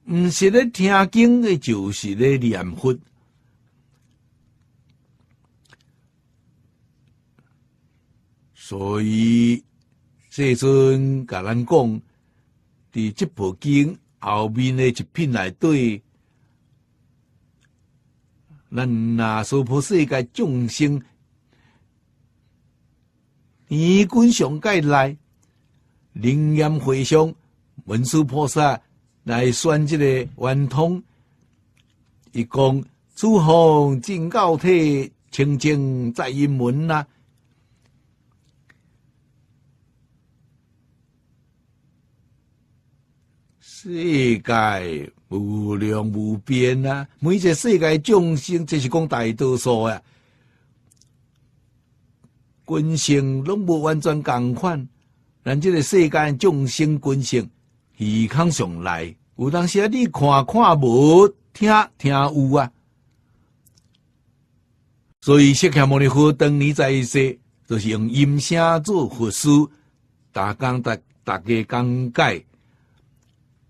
毋是咧听经诶，就是咧念佛。所以，世尊甲咱讲，伫这部经后面的一品内对，咱那娑婆世界众生，以观常界内，灵验回向文殊菩萨来选即个圆通，伊讲诸方尽教体清净在一门呐。世界无量无边啊！每一个世界众生，即是讲大多数啊。根性拢无完全共款，咱这个世界的众生，根性，耳听上来，有当时啊，你看看无，听听有啊。所以释迦牟尼佛当年在世，就是用音声做佛书，大家大大家讲解。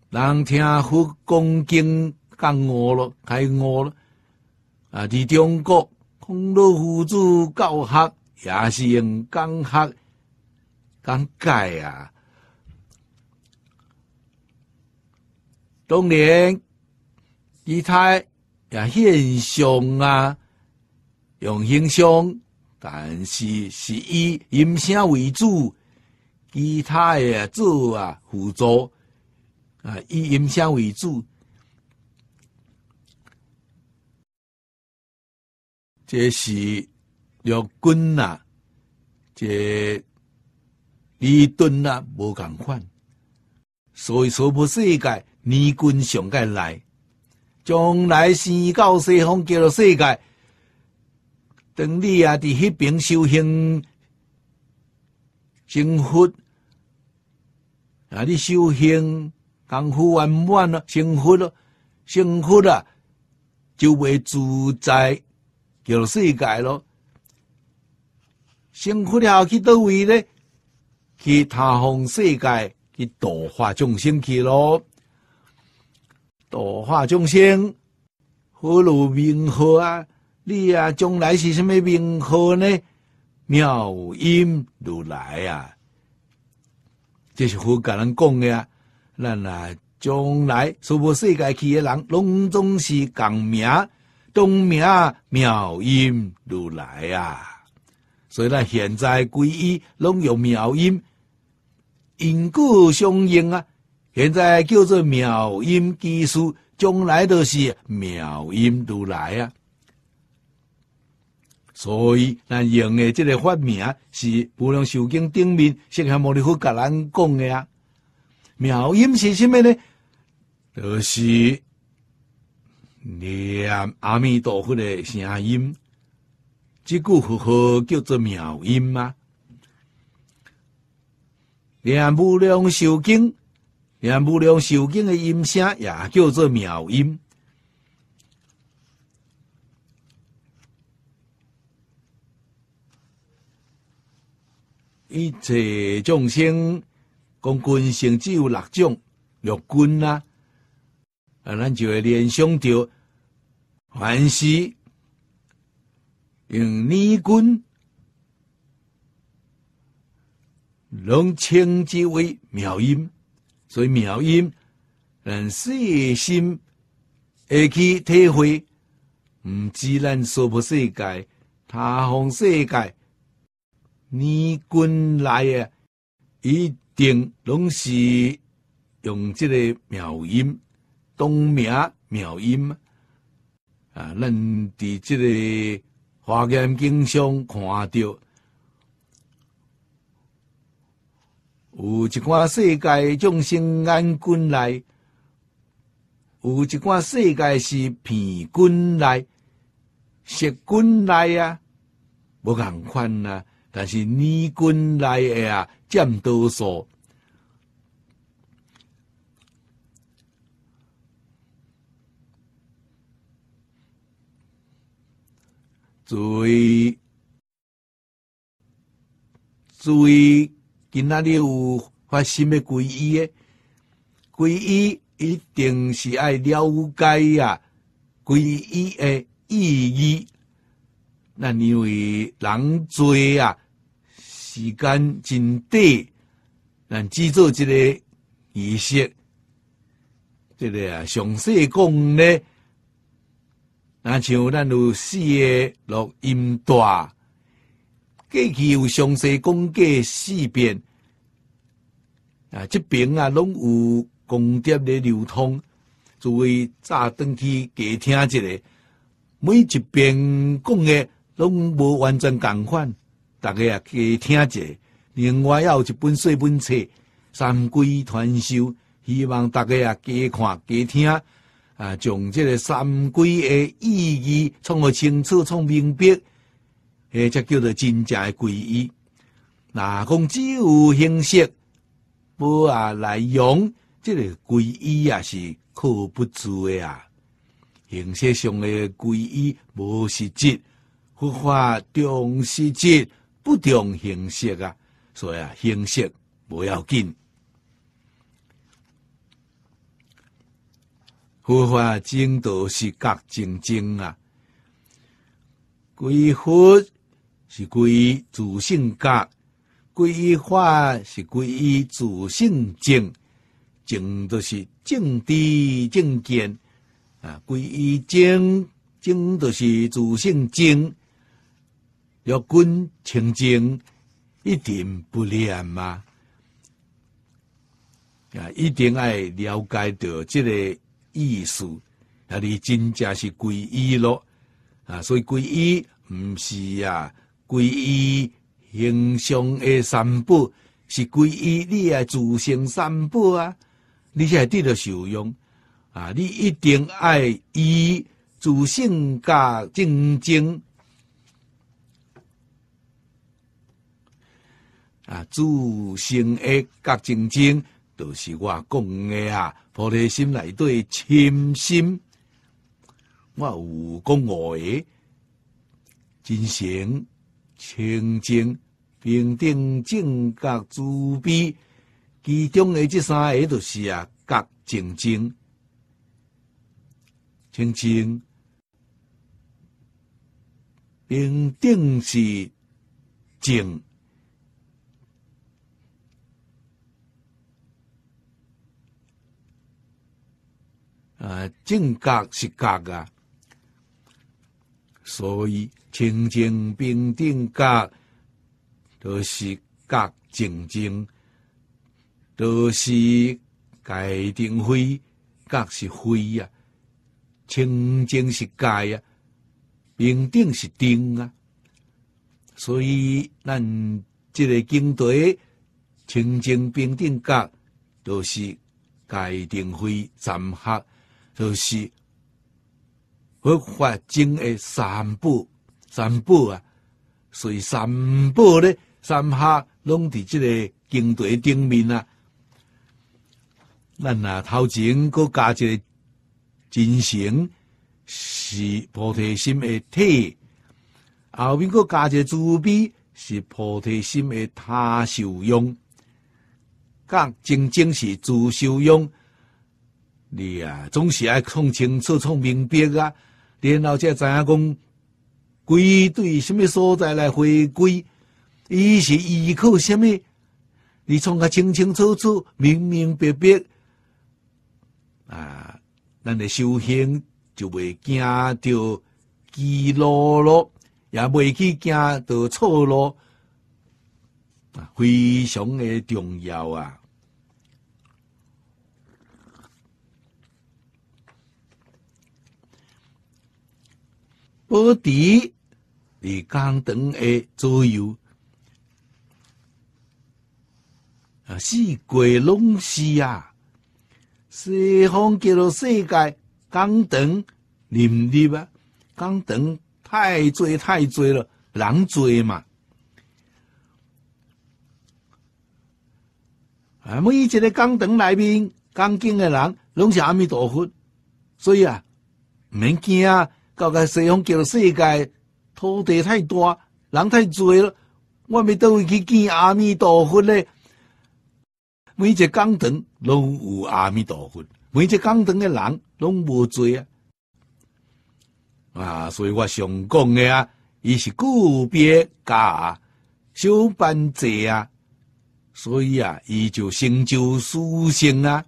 人听佛讲经讲饿了，太饿了啊！在中国，孔老夫子教学也是用讲学讲解啊。当年，其他也现象啊，用形象，但是是以音声为主，其他也做啊辅助。啊，以影响为主，这是要军呐，这李敦呐，无共款，所以说不世界，你军上界来，将来生到西方叫做世界，等你啊，在那边修行，征服啊，你修行。功夫圆满了，幸福了，幸福了，就会住在叫世界咯。幸福了去到位呢，去他方世界去度化众生去咯。度化众生，何如名号啊？你啊，将来是什么名号呢？妙音如来啊，这是佛家人讲的啊？咱啊，将来所播世界去诶人，拢总是共名同名妙音如来啊。所以咱现在归依，拢用妙音，因果相应啊。现在叫做妙音技术，将来都是妙音如来啊。所以咱用诶这个发明，是无量寿经顶面释迦牟尼佛甲咱讲诶啊。妙音是什么呢？就是念阿弥陀佛的声音，即句佛号叫做妙音吗？念无量寿经，念无量寿经的音声也叫做妙音。一切众生。讲军声只有六种六军啦，啊，咱就会联想到，凡是用泥军，拢称之为妙音，所以妙音，咱细心，会去体会，毋知咱娑婆世界、他方世界，泥军来啊，伊。定拢是用即个妙音东名妙音啊！咱伫即个华严经上看着有一寡世界众生眼君来，有一寡世界是鼻君来、舌君来啊，无共款啊。但是耳君来诶啊，占多数。最最，今仔日有发心的皈依的，皈依一定是爱了解啊，皈依的意义。那因为人多啊，时间真短，咱制作这个仪式。这个啊，详细讲呢。那像咱有四个录音带，过去有详细讲解四遍。啊，这边啊拢有供电咧流通，作为乍登去加听一下。每一遍讲嘅拢无完全共款，大家啊加听一下。另外还有一本小本册《三规传修》，希望大家啊加看加听。啊，将即个三规诶意义创互清楚、创明白，诶，才叫做真正诶皈依。若讲只有形式，无啊内容，这个皈依啊是靠不住诶啊。形式上诶皈依无实质，佛法重实质，不重形式啊。所以啊，形式无要紧。规划正道是觉精精啊，规划是归自性觉，规划是归于自性精，正都是正地正见啊，归划正精都是自性精，要君清净，一定不念吗？啊，一定爱了解到这个。意思，啊，你真正是皈依咯，啊，所以皈依毋是啊，皈依形象的三宝是皈依你诶自性三宝啊，你现在得到受用啊，你一定爱依自性甲正经。啊，自性诶甲正经。就是我讲的啊，菩提心来对深心。我有讲五个，真诚清净平等正觉慈悲，其中的这三个就是啊，甲正净、清净、平等是正。啊，正格是格啊，所以清净平等格，都是格正净，都是界定非格是非啊，清净是界啊，平等是定啊，所以咱即个经题清净平等格，都是界定非暂合。就是佛法中的三宝，三宝啊，所以三宝咧，三下拢伫即个经题顶面啊。咱啊，头前搁加一个真神是菩提心的体，后面搁加一个慈悲是菩提心的他受用，讲精进是自受用。你啊，总是爱创清楚、创明白啊，然后才知影讲，归对什么所在来回归，伊是依靠什么？你创个清清楚楚、明明白白啊，咱的修行就袂惊着记路咯，也袂去惊到错咯，啊，非常的重要啊。波迪，离冈登 A 左右啊，四季弄事啊！西方极乐世界冈登，林立啊，吧？冈太济太济了，人济嘛！啊，每一个冈登来宾、冈经的人，拢是阿弥陀佛，所以啊，免惊啊！到个西方叫世界，土地太大，人太多了。我们到去见阿弥陀佛嘞。每只讲堂拢有阿弥陀佛，每一只讲堂嘅人拢无罪啊！啊，所以我想讲嘅啊，伊是个别家小班者啊，所以啊，伊就成就殊胜啊。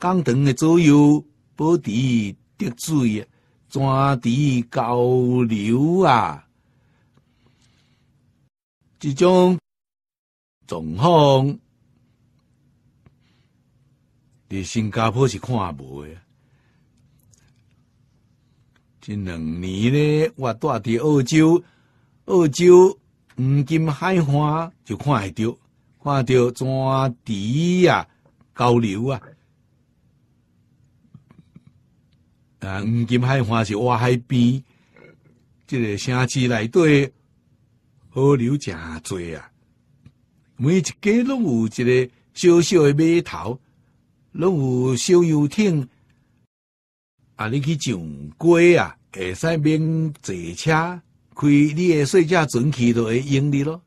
讲堂嘅左右保敌得罪啊。怎地交流啊，即种状况伫新加坡是看无的。即两年咧，我待伫澳洲，澳洲黄金海岸就看会着，看着怎地啊，交流啊。啊，黄金海岸是挖海边，一个城市内底河流真多啊！每一家拢有一个小小的码头，拢有小游艇啊，你去上街啊，会使免坐车，开你的小只船去都会用你咯。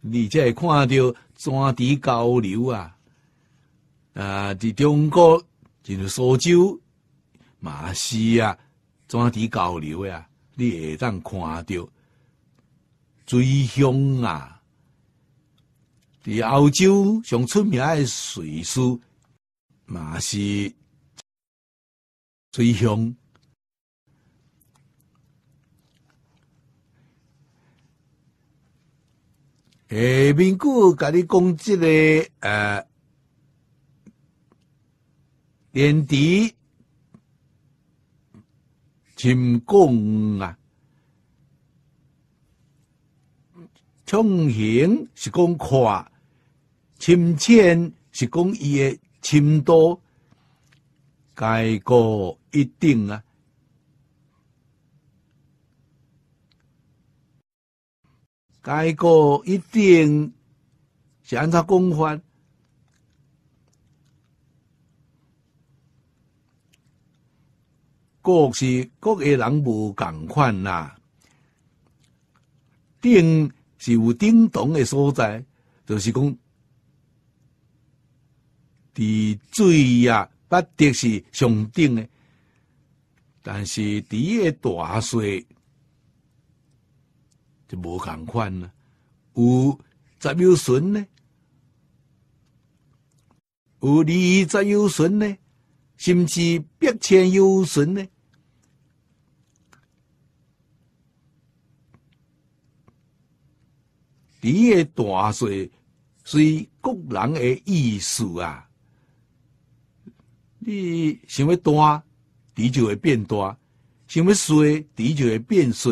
你才会看到船地交流啊！啊，在中国就是苏州。马西呀，怎伫交流呀？你会当看着水乡啊！伫澳洲上出名诶水师马西最香。诶，民古甲你讲即个诶，年底。深功啊，重显是讲快，勤俭是讲伊诶勤多，改革一定啊，改个一定是按照公法。各是各个人无共款呐。顶是有顶动的所在，就是讲，伫水呀，不得是上顶的，但是伫个大小就无共款呢。有十有损呢，有二十有损呢，甚至百千有损呢。底个大细随个人个意思啊！你想要大你就会变大，想要小你就会变小，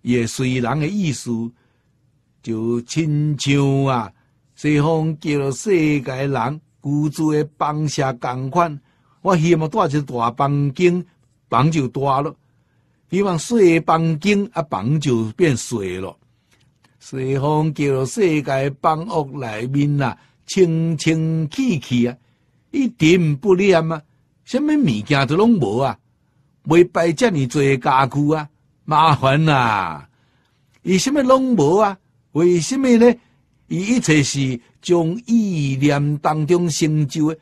也随人个意思。就亲像啊，西方叫世界人居住个房舍共款。我希望住一大房间，房就大了；希望小房间，啊房就变细了。随风叫，世界房屋内面啊，清清气气啊，一点不念啊，什么物件都拢无啊，袂摆遮尔济家具啊，麻烦啊，伊什么拢无啊？为什么呢？伊一切是从意念当中成就的。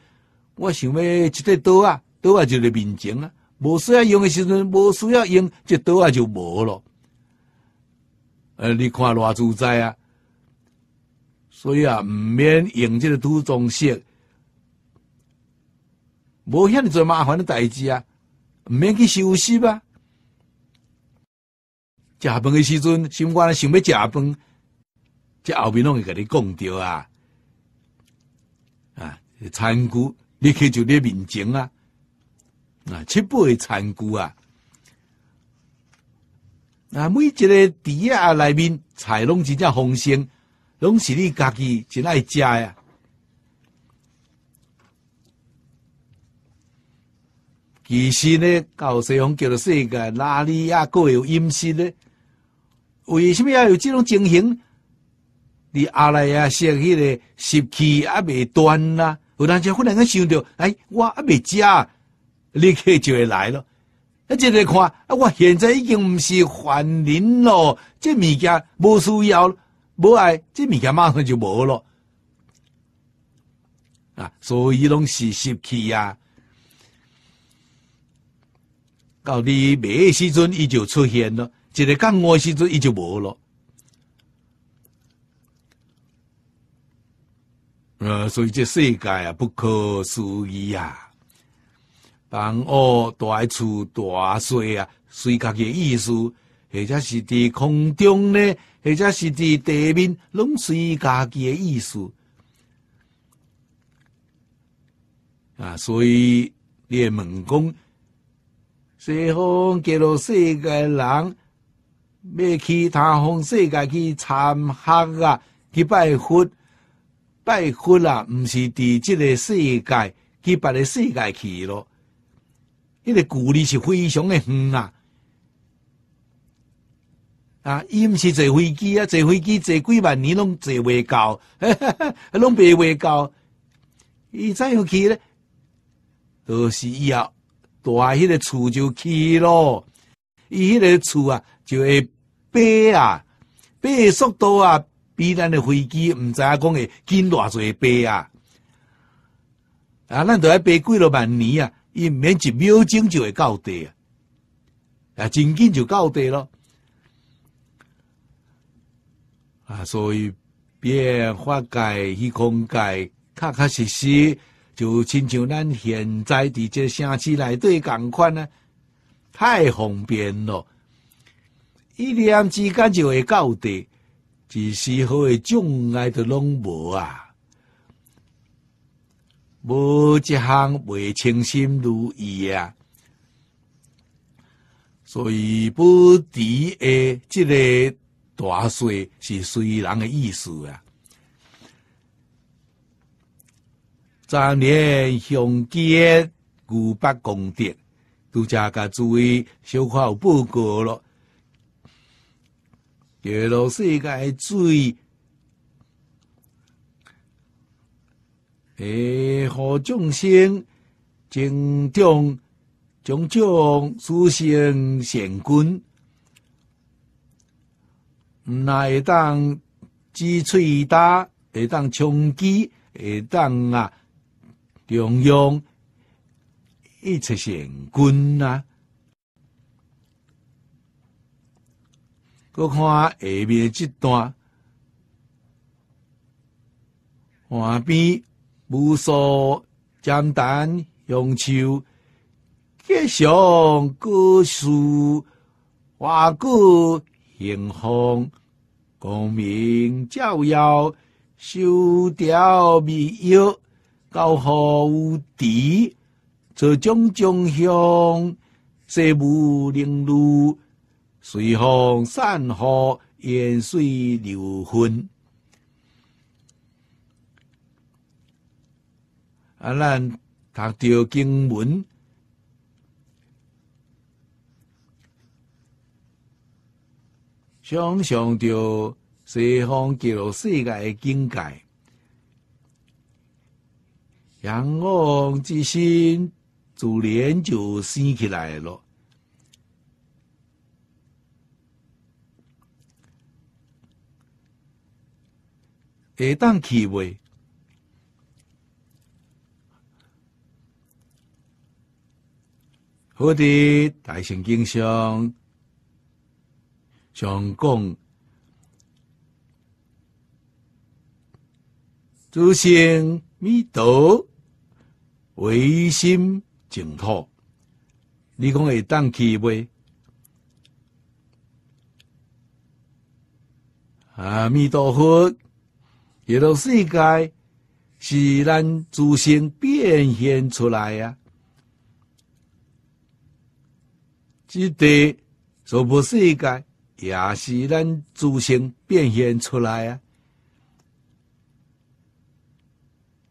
我想要一块刀啊，刀啊就伫面前啊，无需要用的时阵，无需要用，这刀啊就无了。呃，你看偌自在啊，所以啊，毋免用即个土装饰，无遐尔侪麻烦的代志啊，毋免去休息吧。食饭的时阵，心肝想要食饭，这后面拢会跟你讲到啊，啊，餐具，你去做啲面前啊，啊，七八个餐具啊。啊，每一个底啊，内面菜拢真正丰盛，拢是你家己真爱食呀。其实呢，到西方叫做世界哪里啊，各有阴湿呢。为什么要有这种情形？你阿来啊，上迄个湿气啊，未断啦。有当时忽然间想到，哎，我啊未吃，立刻就会来了。啊！一个看啊！我现在已经不是凡人了，这物件无需要，无爱，这物件马上就无了啊！所以拢是失气啊。到你美时阵，伊就出现了；，一个刚恶时阵，伊就无了。嗯，所以这世界啊，不可思议啊。房屋大厝大小啊，随家己意思，或者是伫空中呢，或者是伫地面，拢随家己诶意思啊。所以你会问讲，西方极乐世界人，要去他方世界去参学啊，去拜佛，拜佛啊，毋是伫即个世界，去别个世界去咯。迄个距离是非常的远啊！啊，伊毋是坐飞机啊，坐飞机坐几万年拢坐未到，拢爬未到。伊怎样去咧？都是伊啊，住迄个厝就去咯。伊迄个厝啊，就会爬啊，爬速度啊，比咱的飞机毋知影讲会紧偌济爬啊！啊，咱都要爬几落万年啊！伊毋免一秒钟就会到地啊，啊，真紧就到地咯。啊，所以变化界、虚空界，确确实实就亲像咱现在伫这城市内底共款啊，太方便咯。一念之间就会到地，一时何的障碍都拢无啊。无一项未称心如意啊！所以不敌诶，即个大水是虽然诶意思啊！战连雄杰古不攻敌，都加加注意，小有报告了，给老世界最。诶，何众生精壮强壮，速生善根，哪会当击退他？会当冲击？会当啊？中央一切善根啊。我看下面这段，画边。无数江丹永秋，吉祥歌树，华歌迎风，功名照耀，修条密友，高无敌，这种景象，这无零路，随风散河，烟水流昏。啊！咱读《着经文》，想象着西方极乐世界的境界，仰望之心，自然就升起来了。会当去未？我的大乘经上，上讲，诸行弥陀唯心净土，你讲会当去未？阿弥陀佛，一到世界，是咱诸行变现出来呀。即地所不是一个，也是咱自身变现出来啊。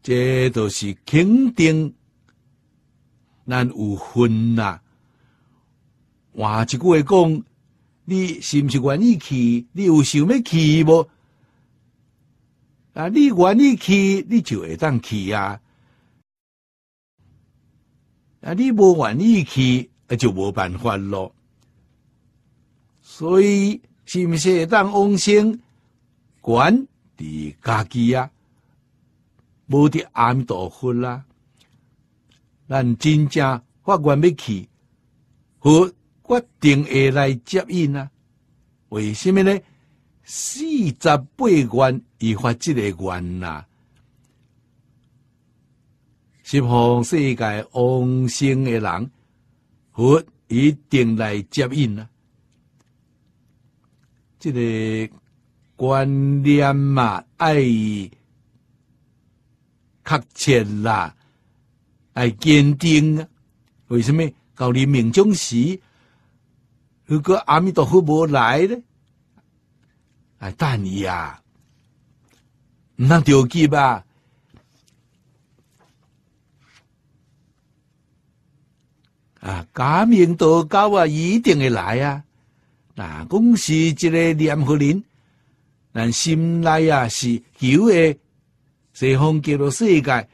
这都是肯定，咱有分呐。换一句话讲，你是不是愿意去？你有想要去不？啊，你愿意去，你就会当去啊。啊，你无愿意去。那就无办法咯，所以是不是当往生，管伫家己啊，无得阿弥陀佛啦，但真正法官没去，佛决定下来接引啊？为什么呢？四十八愿已发，这个愿啊。是往世界往生的人。佛一定来接引啊。这个观念嘛，爱确切啦，爱坚定啊。为什么？到你命中时，如果阿弥陀佛不来呢？哎，大你呀，那着急吧。啊！感应道高啊，一定会来啊！嗱，公司这个念佛人，但心内啊是求诶西方叫做世界，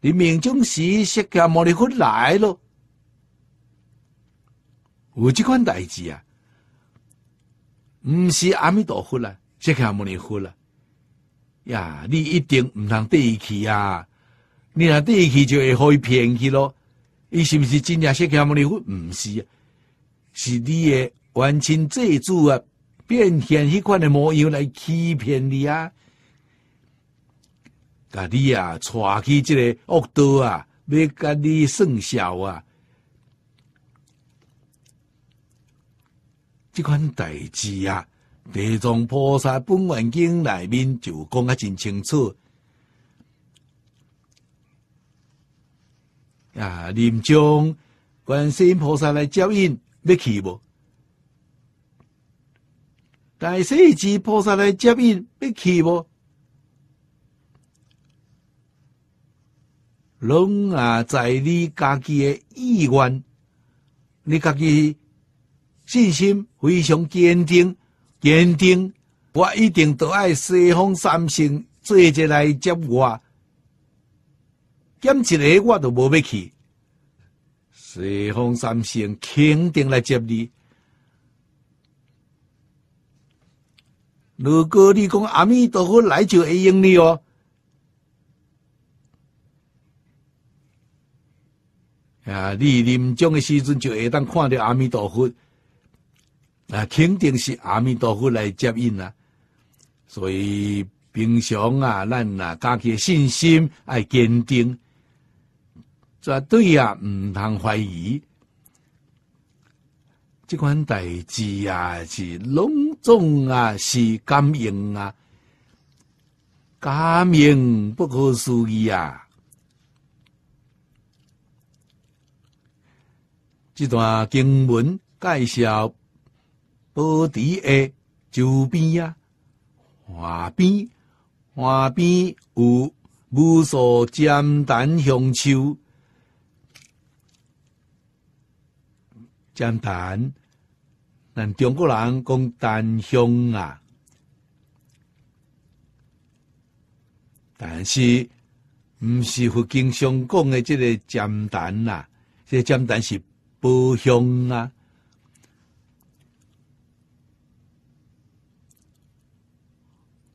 你命中是释迦牟尼佛来咯。有这款代志啊，唔是阿弥陀佛啦，释迦牟尼佛啦。呀，你一定唔能得一去啊，你若得一去，就会伊骗去咯。伊是毋是真正是干么哩？毋是，是你诶完亲祭主啊！变现迄款诶模样来欺骗你啊！甲你啊，带去即个恶道啊，要甲你算账啊！即款代志啊，地藏菩萨本愿经内面就讲啊真清楚。啊！临终，观世音菩萨来接引，必去不？大圣级菩萨来接引，必去不？拢啊，在你家己的意愿，你家己信心非常坚定，坚定，我一定都爱西方三圣，做一来接我。点一个我都无要去。四方三圣肯定来接你。如果你讲阿弥陀佛来就会应你哦。啊，你临终的时阵就会当看到阿弥陀佛，啊，肯定是阿弥陀佛来接应啊。所以平常啊，咱啊，家己信心要坚定。绝对啊毋通怀疑即款代志啊是隆重啊是感应啊感应不可思议啊一段经文介绍波提诶周边啊华边华边有无数尖弹雄球占单，咱中国人讲丹香啊，但是毋是佛经上讲的即个占丹即个占丹是不香啊。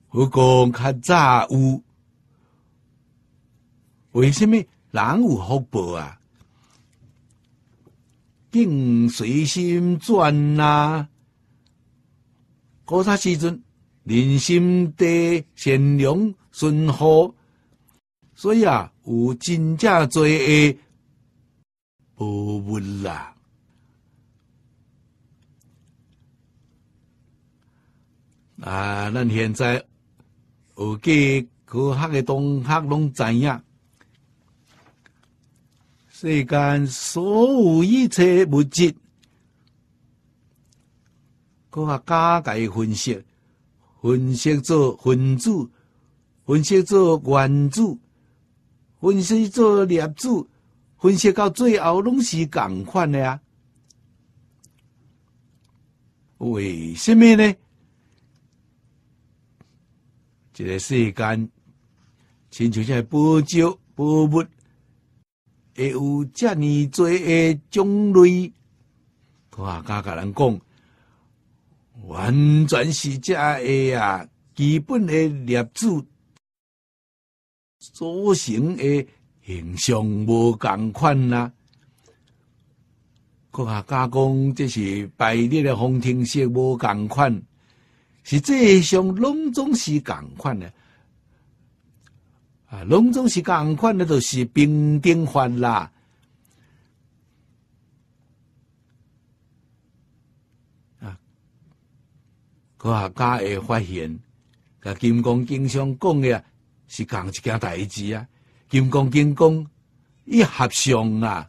佛讲较早有，为什么人有福报啊？并随心转啊。古早时阵，人心地善良、顺和，所以啊，有真正多的部门啦。啊，咱现在学嘅科学嘅同学拢知影。世间所有一切物质，科学家解分析，分析做分子，分析做原子，分析做粒子，分析到最后拢是共款的呀。为什么呢？这个世间，亲像千世不焦不物。会有遮尔多的种类，科学家甲人讲，完全是遮的啊，基本的粒子组成的形象无共款啦。科学家讲，这是排列的方程式无共款，实际上拢总是共款的。啊，拢总是共款，的，都是平丁患啦。啊，学家会发现，甲金刚经常讲的是共一件代志啊。金刚金讲一合上啊，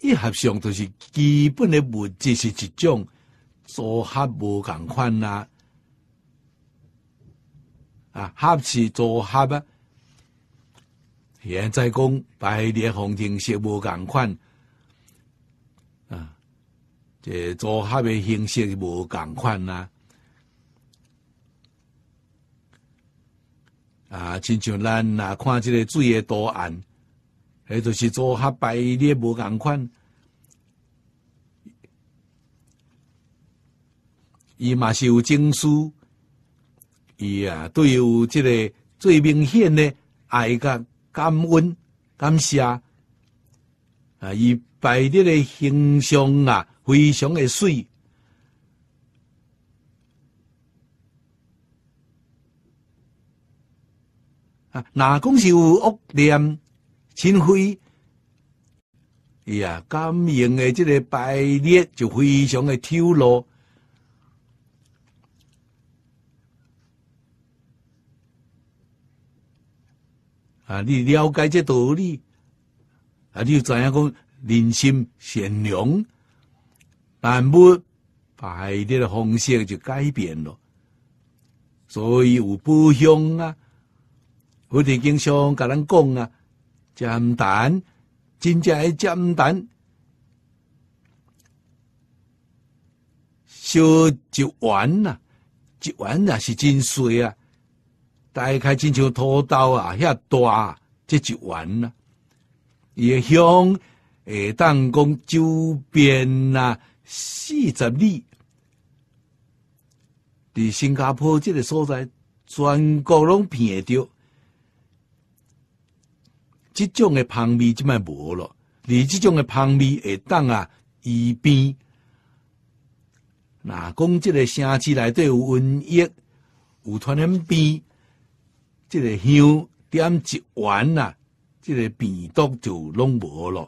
一合上就是基本的物质是一种做合无共款啊。啊！合是做合啊，现在讲排列形式无共款啊，即做合嘅形式无共款啊。啊，亲像咱啊，看这个水的图案，迄就是做合排列无共款，伊嘛是有证书。伊啊，对有即个最明显的爱甲感恩感谢啊，伊摆这的形象啊，非常的水啊，那公司有恶念，金辉？伊啊，感应的即个摆列就非常的挑落。啊！你了解这道理，啊！你就知影讲人心善良，那排列的方式就改变了。所以有不香啊！我曾经常跟咱讲啊，简单，真正系简单，烧一碗啊，一碗啊、是真水啊！大概亲像土豆啊，遐大，这就完了。伊向会当讲周边啊四十里，伫新加坡这个所在，全国拢平得到。即种诶，芳味即咪无咯。而即种诶，芳味会当啊，以边。那讲即个城市内有瘟疫有传染病。这个香点一完啊，这个病毒就拢无了。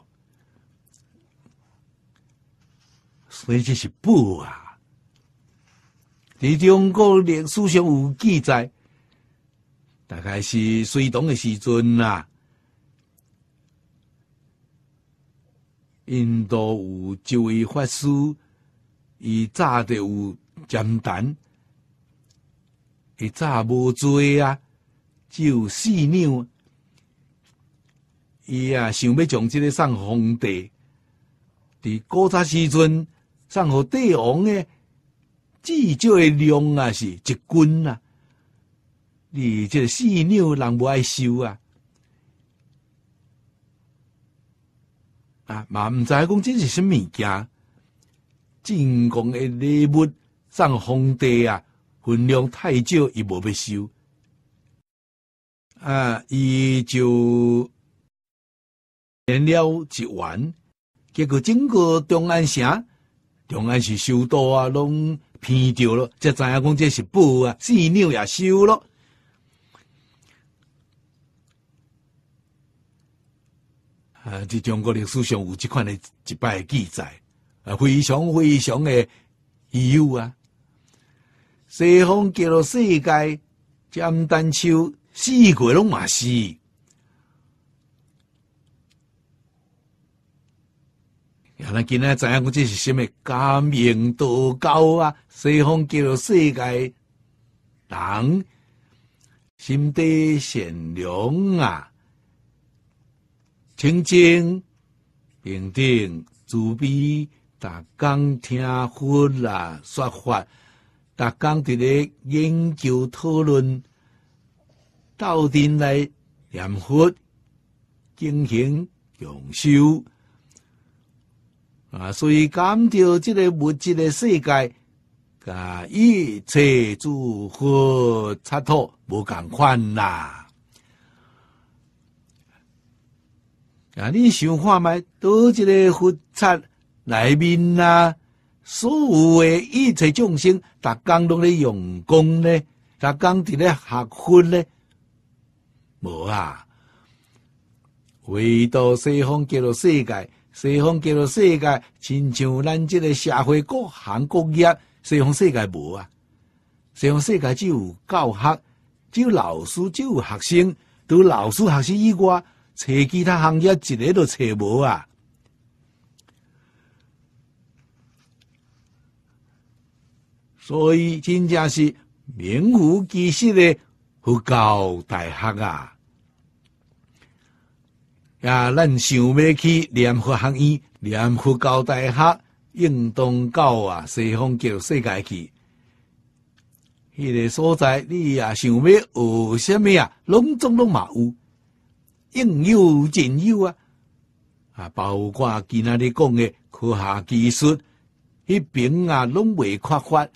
所以这是宝啊！伫中国历史上有记载，大概是隋唐的时阵啊，印度有一位法师，伊早就有禅单，伊早无做啊。就四两，伊啊想要从即个送皇帝。伫古早时阵，送互帝王诶，至少的量啊是一斤啊。你这四两，人无爱收啊。啊，嘛毋知讲这是啥物件，进贡的礼物送皇帝啊，分量太少，伊无要收。啊！伊就连了一万，结果整个东安城，东安是修道啊，拢偏掉咯。才知影讲？即是暴啊，寺庙也修咯。啊！在中国历史上有这款的一摆记载啊，非常非常的有啊。西方极乐世界张丹丘。释鬼拢嘛释，然后今仔知影我这是什么感应道交啊？西方极乐世界人，心地善良啊，清净平定慈悲，大刚听佛来说法，大刚伫咧研究讨论。斗电来念佛，进行燃修啊！所以感到这个物质的世界，啊，一切诸佛差托无同款啦。啊，你想看卖多一个佛刹内面啦，所有的一切众生，大江拢在用功呢，达江啲呢学佛呢？无啊！唯独西方极乐世界，西方极乐世界，亲像咱这个社会各行各业，西方世界无啊！西方世界只有教学，只有老师，只有学生，都老师学生外，找其他行业一个都找无啊！所以真正是名副其实的。佛教大学啊，呀，咱想要去联合学院、联合佛教大学，应当到啊西方叫世界去。迄个所在，你啊想要学什么啊？拢总拢嘛有，应有尽有啊！啊，包括今仔日讲嘅科学技术，迄边啊拢未缺乏。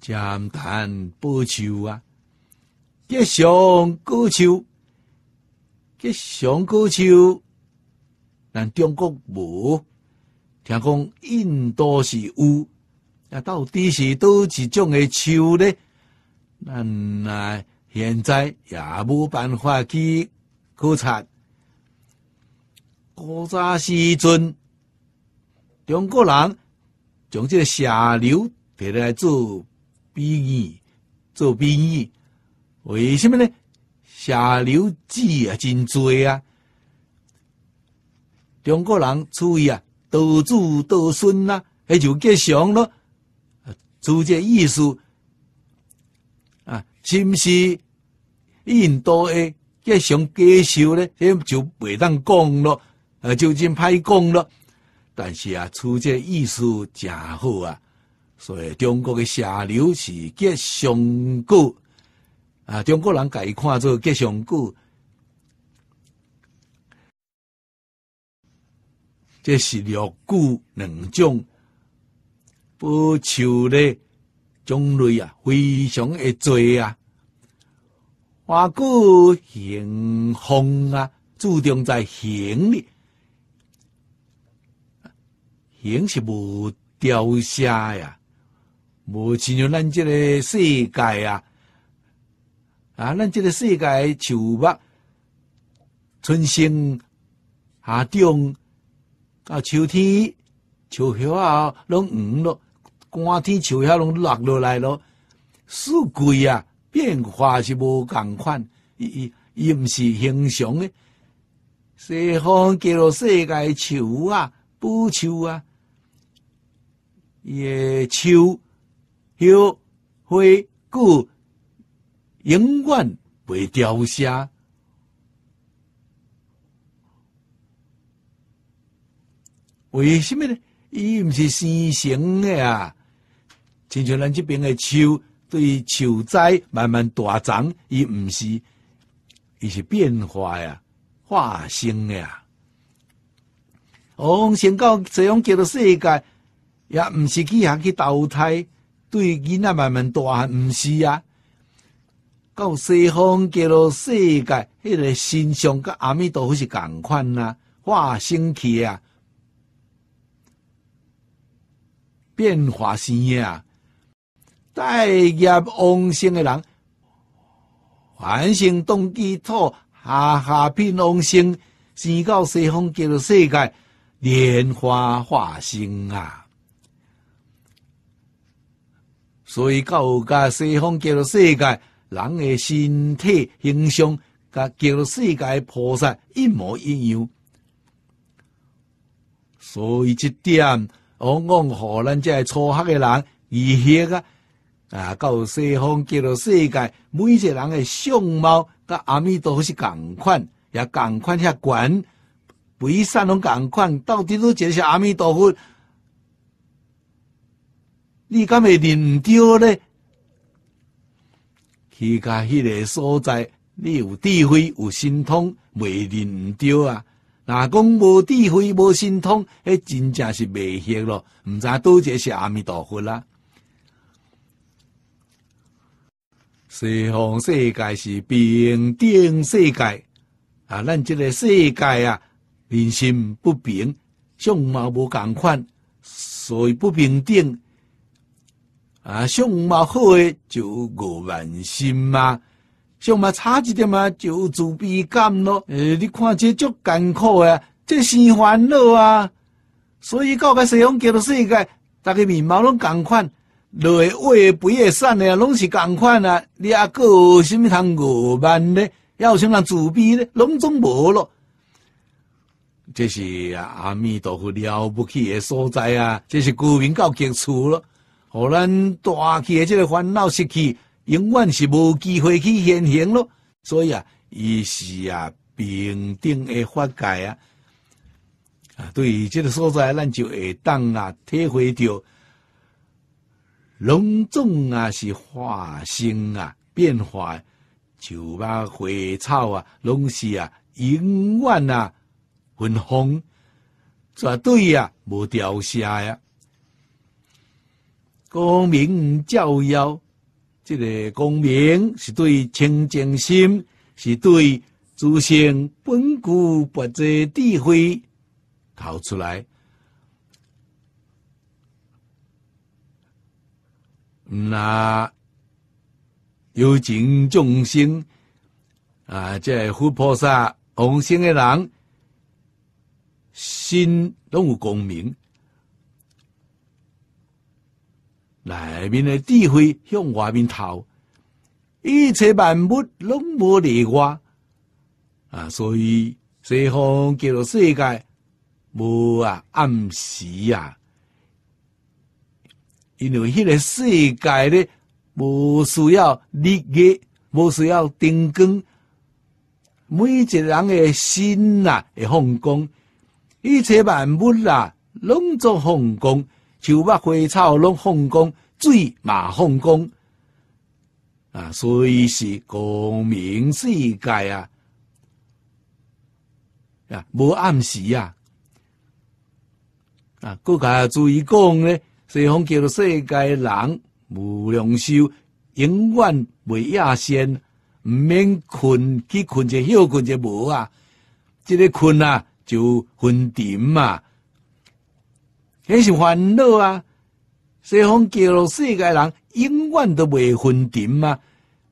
炸弹波球啊！吉祥高超，吉祥高超，但中国无。听讲印度是有，那到底是都一种诶超咧？啊，现在也无办法去考察。古早时阵，中国人将这下流摕来做。兵役，做兵役，为什么呢？下流子啊，真多啊！中国人出于啊多子多孙呐，迄就结祥咯，出这意思啊，是不是？印度的诶，结祥结少咧，迄就袂当讲咯，就真歹讲咯。但是啊，出这意思真好啊！所以中国的下流是结上古啊，中国人改看作结上古。这是六句两种，不求的种类啊，非常的多啊。花句行风啊，注定在行里，行是无雕下呀。无像咱即个世界啊，啊，咱即个世界树物春生、夏长、到秋天、树叶啊，拢黄咯，寒天树叶拢落落来了，四季啊，变化是无共款，伊伊伊毋是形常诶。西方叫做世界树啊，不树啊，也树。又会故永远不凋谢。为什么呢？伊毋是死成诶啊！亲像咱即边诶树，对树灾慢慢大长，伊毋是，伊是变化呀，化生呀。往成到这样叫做世界，也毋是去遐去投胎，对，囡仔慢慢大，汉，毋是啊。到西方极乐世界，迄个心象甲阿弥陀佛是共款啊，化生体啊，变化生啊。大业往生的人，反省动基础，下下品往生，生到西方极乐世界，莲花化生啊。所以，教加西方极乐世界，人的身体形象，甲极乐世界菩萨一模一样。所以，这点往往互咱即系初学嘅人，而且啊，啊，教西方极乐世界，每一个人的相貌，甲阿弥陀佛是共款，也共款遐悬，背山拢共款，到底都即是阿弥陀佛。你敢会认毋到咧？去他迄个所在，你有智慧有心通，袂认唔到啊！若讲无智慧无心通，迄真正是袂晓咯。毋知一个是阿弥陀佛啦。西方世界是平等世界啊！咱即个世界啊，人心不平，相貌无共款，所以不平等。啊，相貌好诶，就五万心嘛；相貌差一点嘛，就自卑感咯。诶，你看这足艰苦啊，这生烦恼啊。所以，到个西方极乐世界，大家面貌拢共款，落诶、话诶、肥诶、瘦诶，拢是共款啊。你还有什么通五万呢？要有什人自卑呢？拢总无咯。这是阿弥陀佛了不起诶所在啊！这是古民到极处了。和咱大气的这个烦恼失去，永远是无机会去现行咯。所以啊，伊是啊，平等的法界啊，啊，对于这个所在，咱就会当啊，体会到，隆重啊是化生啊，变化，树啊花草啊，拢是啊，永远啊，芬芳，绝对啊，无凋谢呀。功名照耀，这个功名是对清净心，是对诸身本固不着智慧逃出来。那有情众生啊，即佛菩萨、红心的人，心都有功名。内面的智慧向外面逃，一切万物拢无例外啊！所以西方叫做世界无啊暗时啊，因为迄个世界咧无需要日月，无需要灯光，每一个人嘅心呐会放光，一切万物啊拢做放光，就包花草拢放光。醉马放光啊，虽是功名世界啊，啊，无暗时啊，啊，各家意讲咧，西方叫做世界人无良寿，永远未亚仙，毋免困，去困者休，困者无啊，即个困啊，就昏沉嘛，迄是烦恼啊。西方乐世界人永远都未分点啊，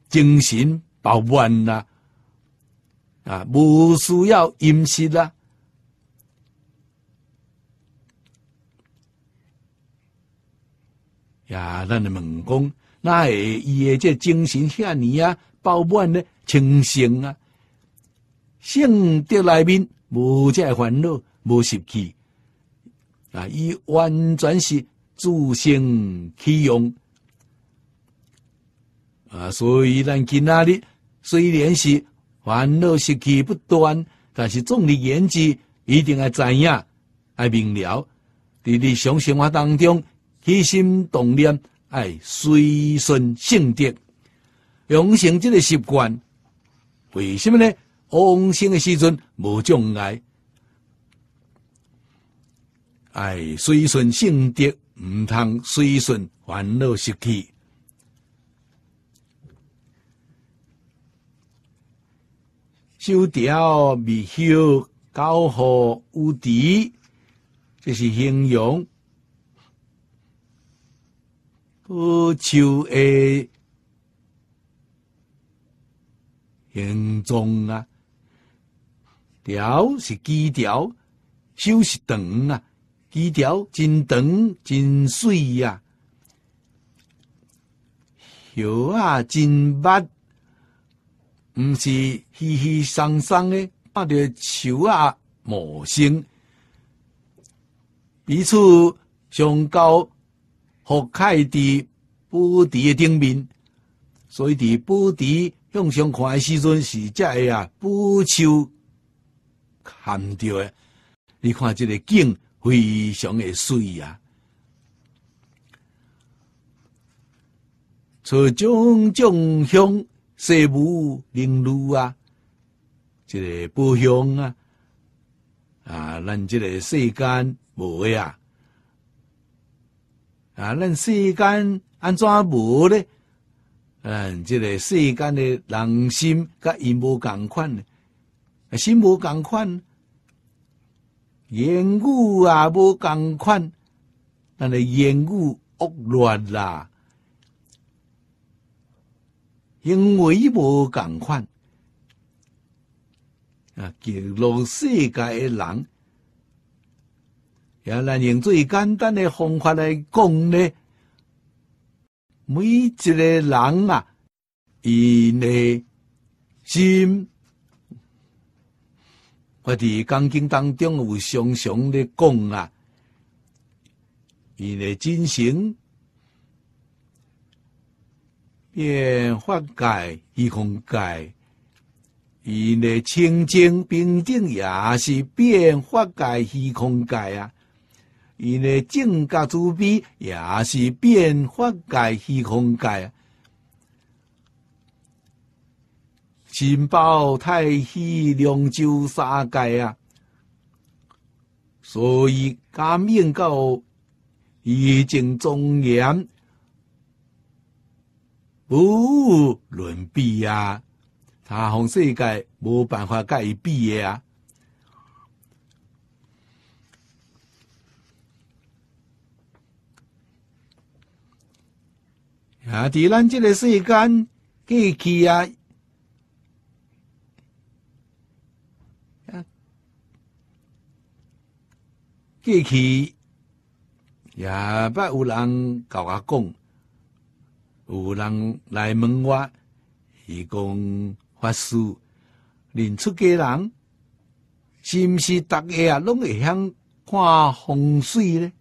精神饱满啊，啊，无需要饮食啊。呀，咱问讲，那伊的即精神遐尼啊，饱满呢，清醒啊，性德内面无这烦恼，无习气啊，伊完全是。助性起用啊，所以咱今仔日虽然是烦恼时起不断，但是总的言之，一定要知影、爱明了，在日常生活当中起心动念爱随顺性德，养成这个习惯。为什么呢？往生的时阵无障碍，爱随顺性德。毋通随顺，烦恼习气，修条未修，高何无敌，这是形容不求诶，形状啊！条是基条，修是长啊。枝条真长真水啊，叶啊真密，毋是稀稀松松的，八着树啊陌生。彼此上高，学开啲布地的顶面，所以伫布地向上看的时阵是真系啊，不超含调的，你看这个景。非常的碎啊！找种种香、色、无名、女啊，这个不香啊！啊，咱即个世间无呀！啊，咱世间安怎无呢？嗯，即个世间的人心，甲因无共款，心无共款。言语啊，无共款，但系言语恶乱啦，因为伊无共款啊，叫全世界诶人，也咱用最简单的方法来讲咧。每一个人啊，伊内心。我哋《钢筋经》当中有常常咧讲啊，伊咧进行变法界虚空界，伊咧清净平等也是变法界虚空界啊，伊咧增加慈悲也是变法界虚空界。金包太虚，龙舟三界啊！所以感应到，一正庄严，无伦比啊！他红世界无办法介比嘅啊！啊！在咱这个世间，机去啊！过去也捌有人甲我讲，有人来问我，伊讲法师恁出家人，是毋是逐个啊拢会晓看风水咧？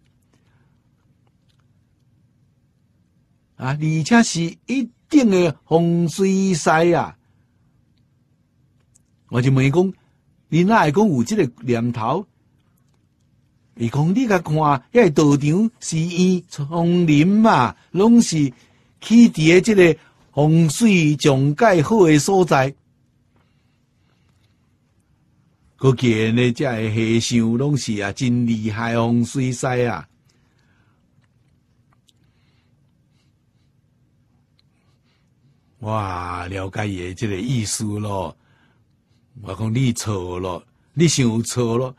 啊，而且是一定的风水师啊！我就问伊讲，你那会讲有即个念头？伊讲你甲看，迄个道场寺院丛林嘛，拢是起伫诶即个洪水上盖好诶所在。可见呢，即个和尚拢是啊，真厉害，洪水师啊！哇，了解伊诶即个意思咯。我讲你错咯，你想错咯。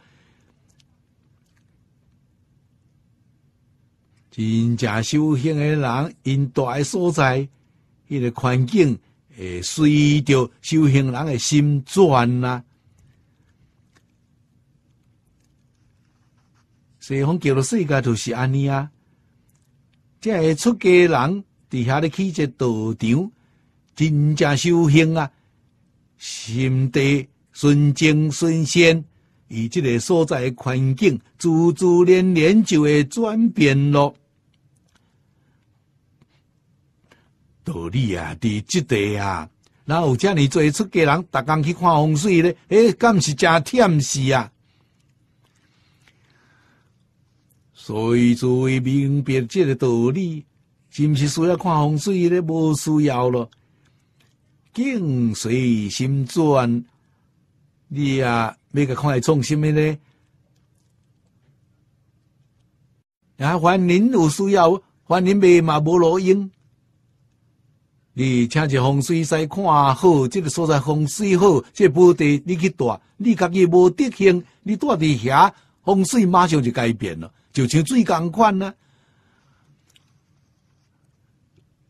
真正修行的人，因大诶所在，迄个环境，会随着修行人诶心转啦。西方讲，叫做世界就是安尼啊。则会出家人伫遐咧起一个道场，真正修行啊，心地纯正、纯仙。以即个所在环境，自自然然就会转变咯。道理啊，伫即地啊，哪有遮尔做出家人，逐工去看风水咧，哎，敢是真忝死啊！所以最为明白这个道理，是毋是需要看风水咧？无需要咯。境随心转。你啊，每个看来种什么咧？然后换林有需要，换林贝嘛无路用。你请只风水师看好，这个所在风水好，这土地你去住，你家己无德行，你住伫遐风水马上就改变了，就像水共款啊！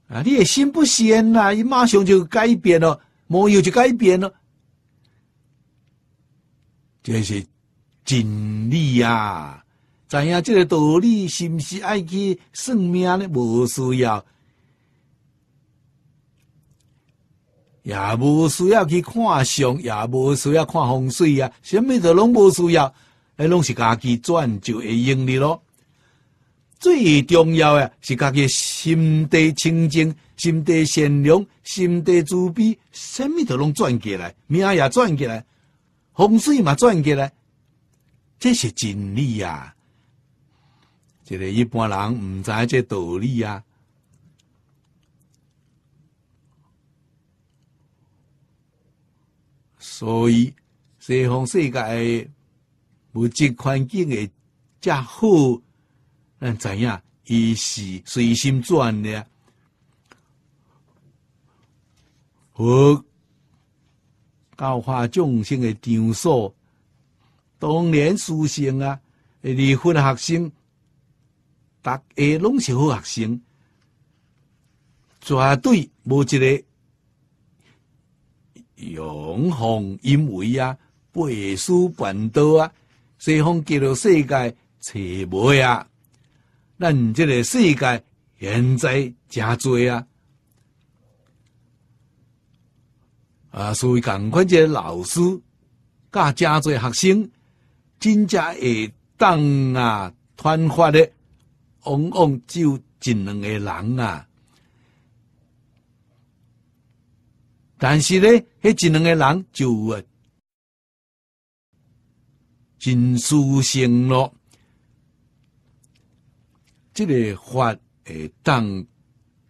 啊，你也心不仙啊，伊马上就改变了，没有就改变了。也是真理啊！知影即个道理，是毋是爱去算命咧？无需要，也无需要去看相，也无需要看风水啊，啥物都拢无需要，迄拢是家己转就会用的咯。最重要的是家己心地清净，心地善良，心地慈悲，啥物都拢转过来，命也转过来。风水嘛，转过来，这是真理啊！这个一般人毋知这道理啊。所以西方世界，物质环境会加好，咱知影伊是随心转的，教化众生的场所，当年书生啊，离婚学生，大家拢是好学生，绝对无一个阳奉阴违啊，背书叛道啊，西方极乐世界找无啊，咱这个世界现在真多啊。啊，所以共款即个老师，教正侪学生，真正会当啊，传发的，往往只有一两个人啊。但是呢，迄一两个人就真舒心咯。即个法会当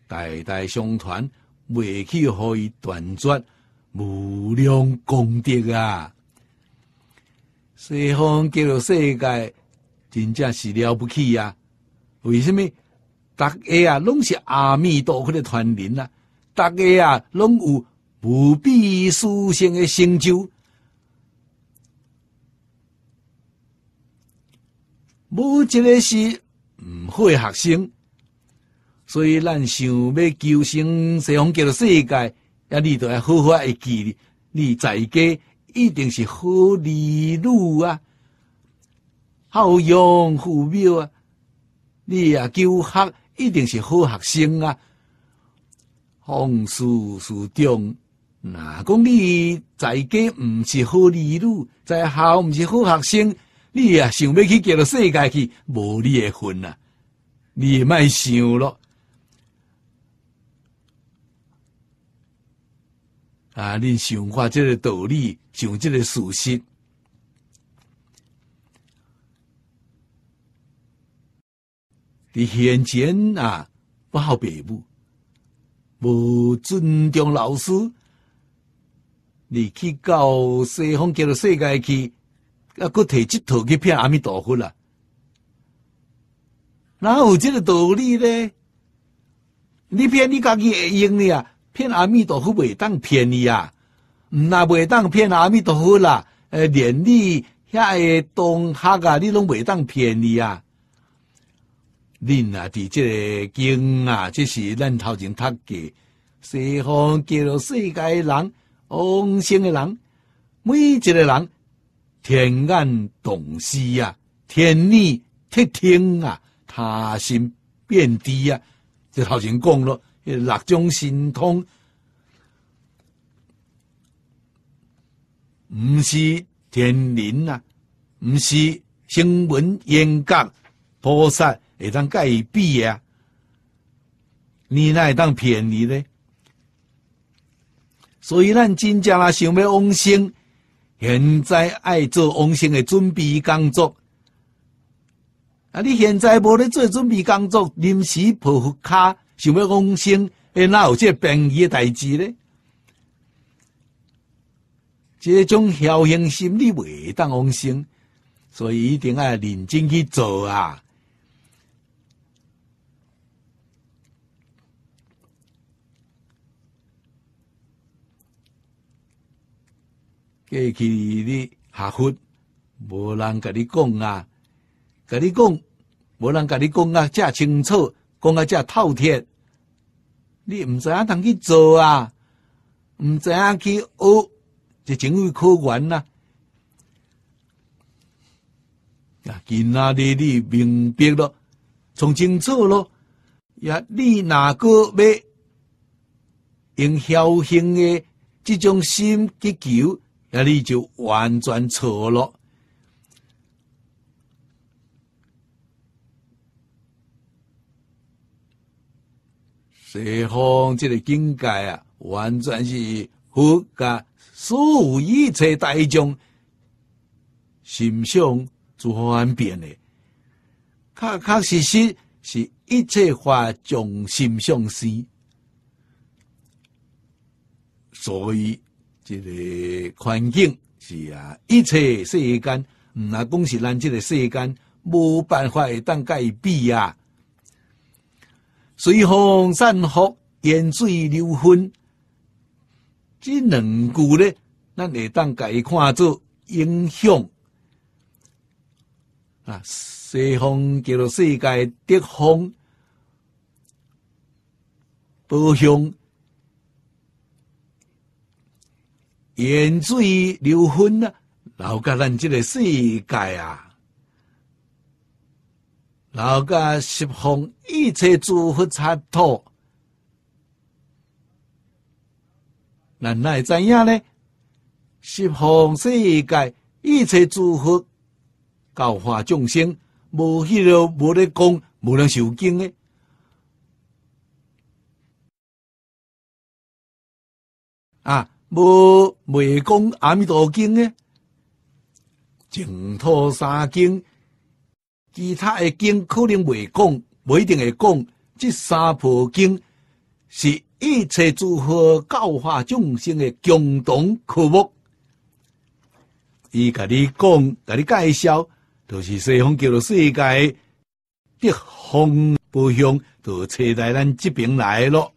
代代相传，未去互伊断绝。无量功德啊！西方极乐世界真正是了不起啊！为什么？大家啊，拢是阿弥陀佛的传人啊，大家啊，拢有无比殊胜的成就。无一个是唔会学生，所以咱想要求生西方极乐世界。啊，你都要好好爱记哩，你在家一定是好儿女啊，孝养父母啊，你啊求学一定是好学生啊，方书书中。那讲你在家毋是好儿女，在校毋是好学生，你啊想要去叫做世界去，无你的份啊，你卖想咯。啊！恁想法即个道理，想即个事实，伫现前啊不好父母，无尊重老师，你去教西方去了世界去，啊，各摕一头去骗阿弥陀佛啦，哪有即个道理咧？你骗你家己会用的啊？骗阿弥陀佛袂当骗你啊！毋那袂当骗阿弥陀佛啦！呃，连你遐个同学啊，你拢袂当骗你啊！恁啊，伫即个经啊，即是咱头前读嘅，西方叫做世界人，众生嘅人，每一个人天眼洞悉啊，天理体听啊，他心遍知啊，即头前讲咯。六种神通，毋是天灵啊，毋是星闻眼格菩萨，会以当伊比啊，你会当骗你咧？所以，咱真正若想要往生，现在爱做往生的准备工作。啊，你现在无咧做准备工作，临时抱佛脚。想要往生，你哪有这便宜的代志呢？这种侥幸心理未当往生，所以一定要认真去做啊！过去你下昏，无人甲你讲啊，甲你讲，无人甲你讲啊，遮清楚。讲啊，遮滔天，你毋知影通去做啊，毋知影去学，就情为可原啦。啊，今仔日你明白咯，从清楚咯，也你若个要用侥幸诶即种心去求，那你就完全错咯。西方即个境界啊，完全是佛甲所有一切大众心相转变的，确确实实是一切法众生相时，所以即个环境是啊，一切世间，嗯啊，讲是咱即个世间无办法会当改变啊。随风散伏，烟水流昏。这两句呢，咱会当改看做影响啊。西风叫做世界的风，波香，烟水流昏啊，留给咱这个世界啊。老家十方一切诸佛插头，那那怎样呢？十方世界一切诸佛教化众生，无迄个无咧讲无人受经的啊，无未讲阿弥陀经呢，净土三经。其他的经可能未讲，不一定会讲。这三部经是一切诸佛教化众生的共同科目。伊甲你讲，甲你介绍，就是西方极乐世界的红宝像都扯来咱这边来了。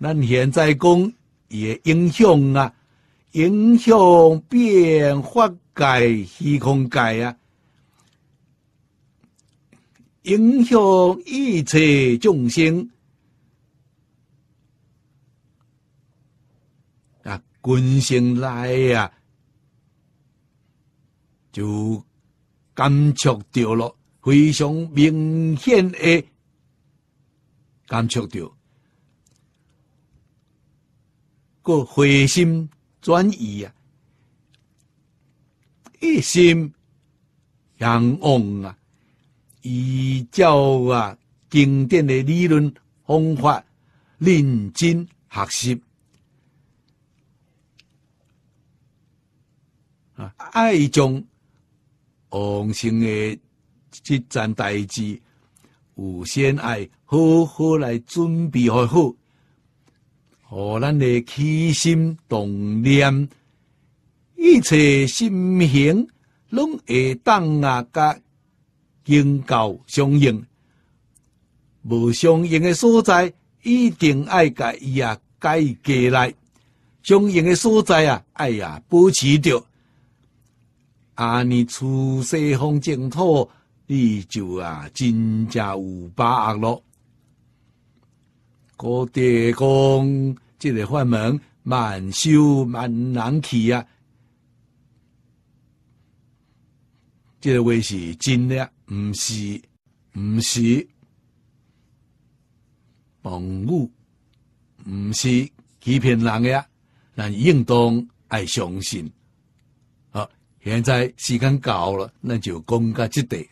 咱现在讲也影响啊，影响变化。界虚空界啊，影响一切众生啊，众生来啊，就感触到了非常明显的感触到，个回心转意啊。一心仰望啊，依照啊经典的理论方法，认真学习啊，爱中王生的这件代志，无限爱，好好来准备好好，和咱的起心动念。一切心行，拢会当啊，甲宗教相应；无相应的所在，一定爱甲伊啊改过来。相应的所在啊，哎呀，保持着啊，你处世方净土，你就啊真正有把握咯。哥德公，这个法门，满修满难气啊！即、这个话是真的，毋是毋是蒙古，毋是欺骗人呀，咱应当爱相信。好，现在时间到了，那就讲到即地。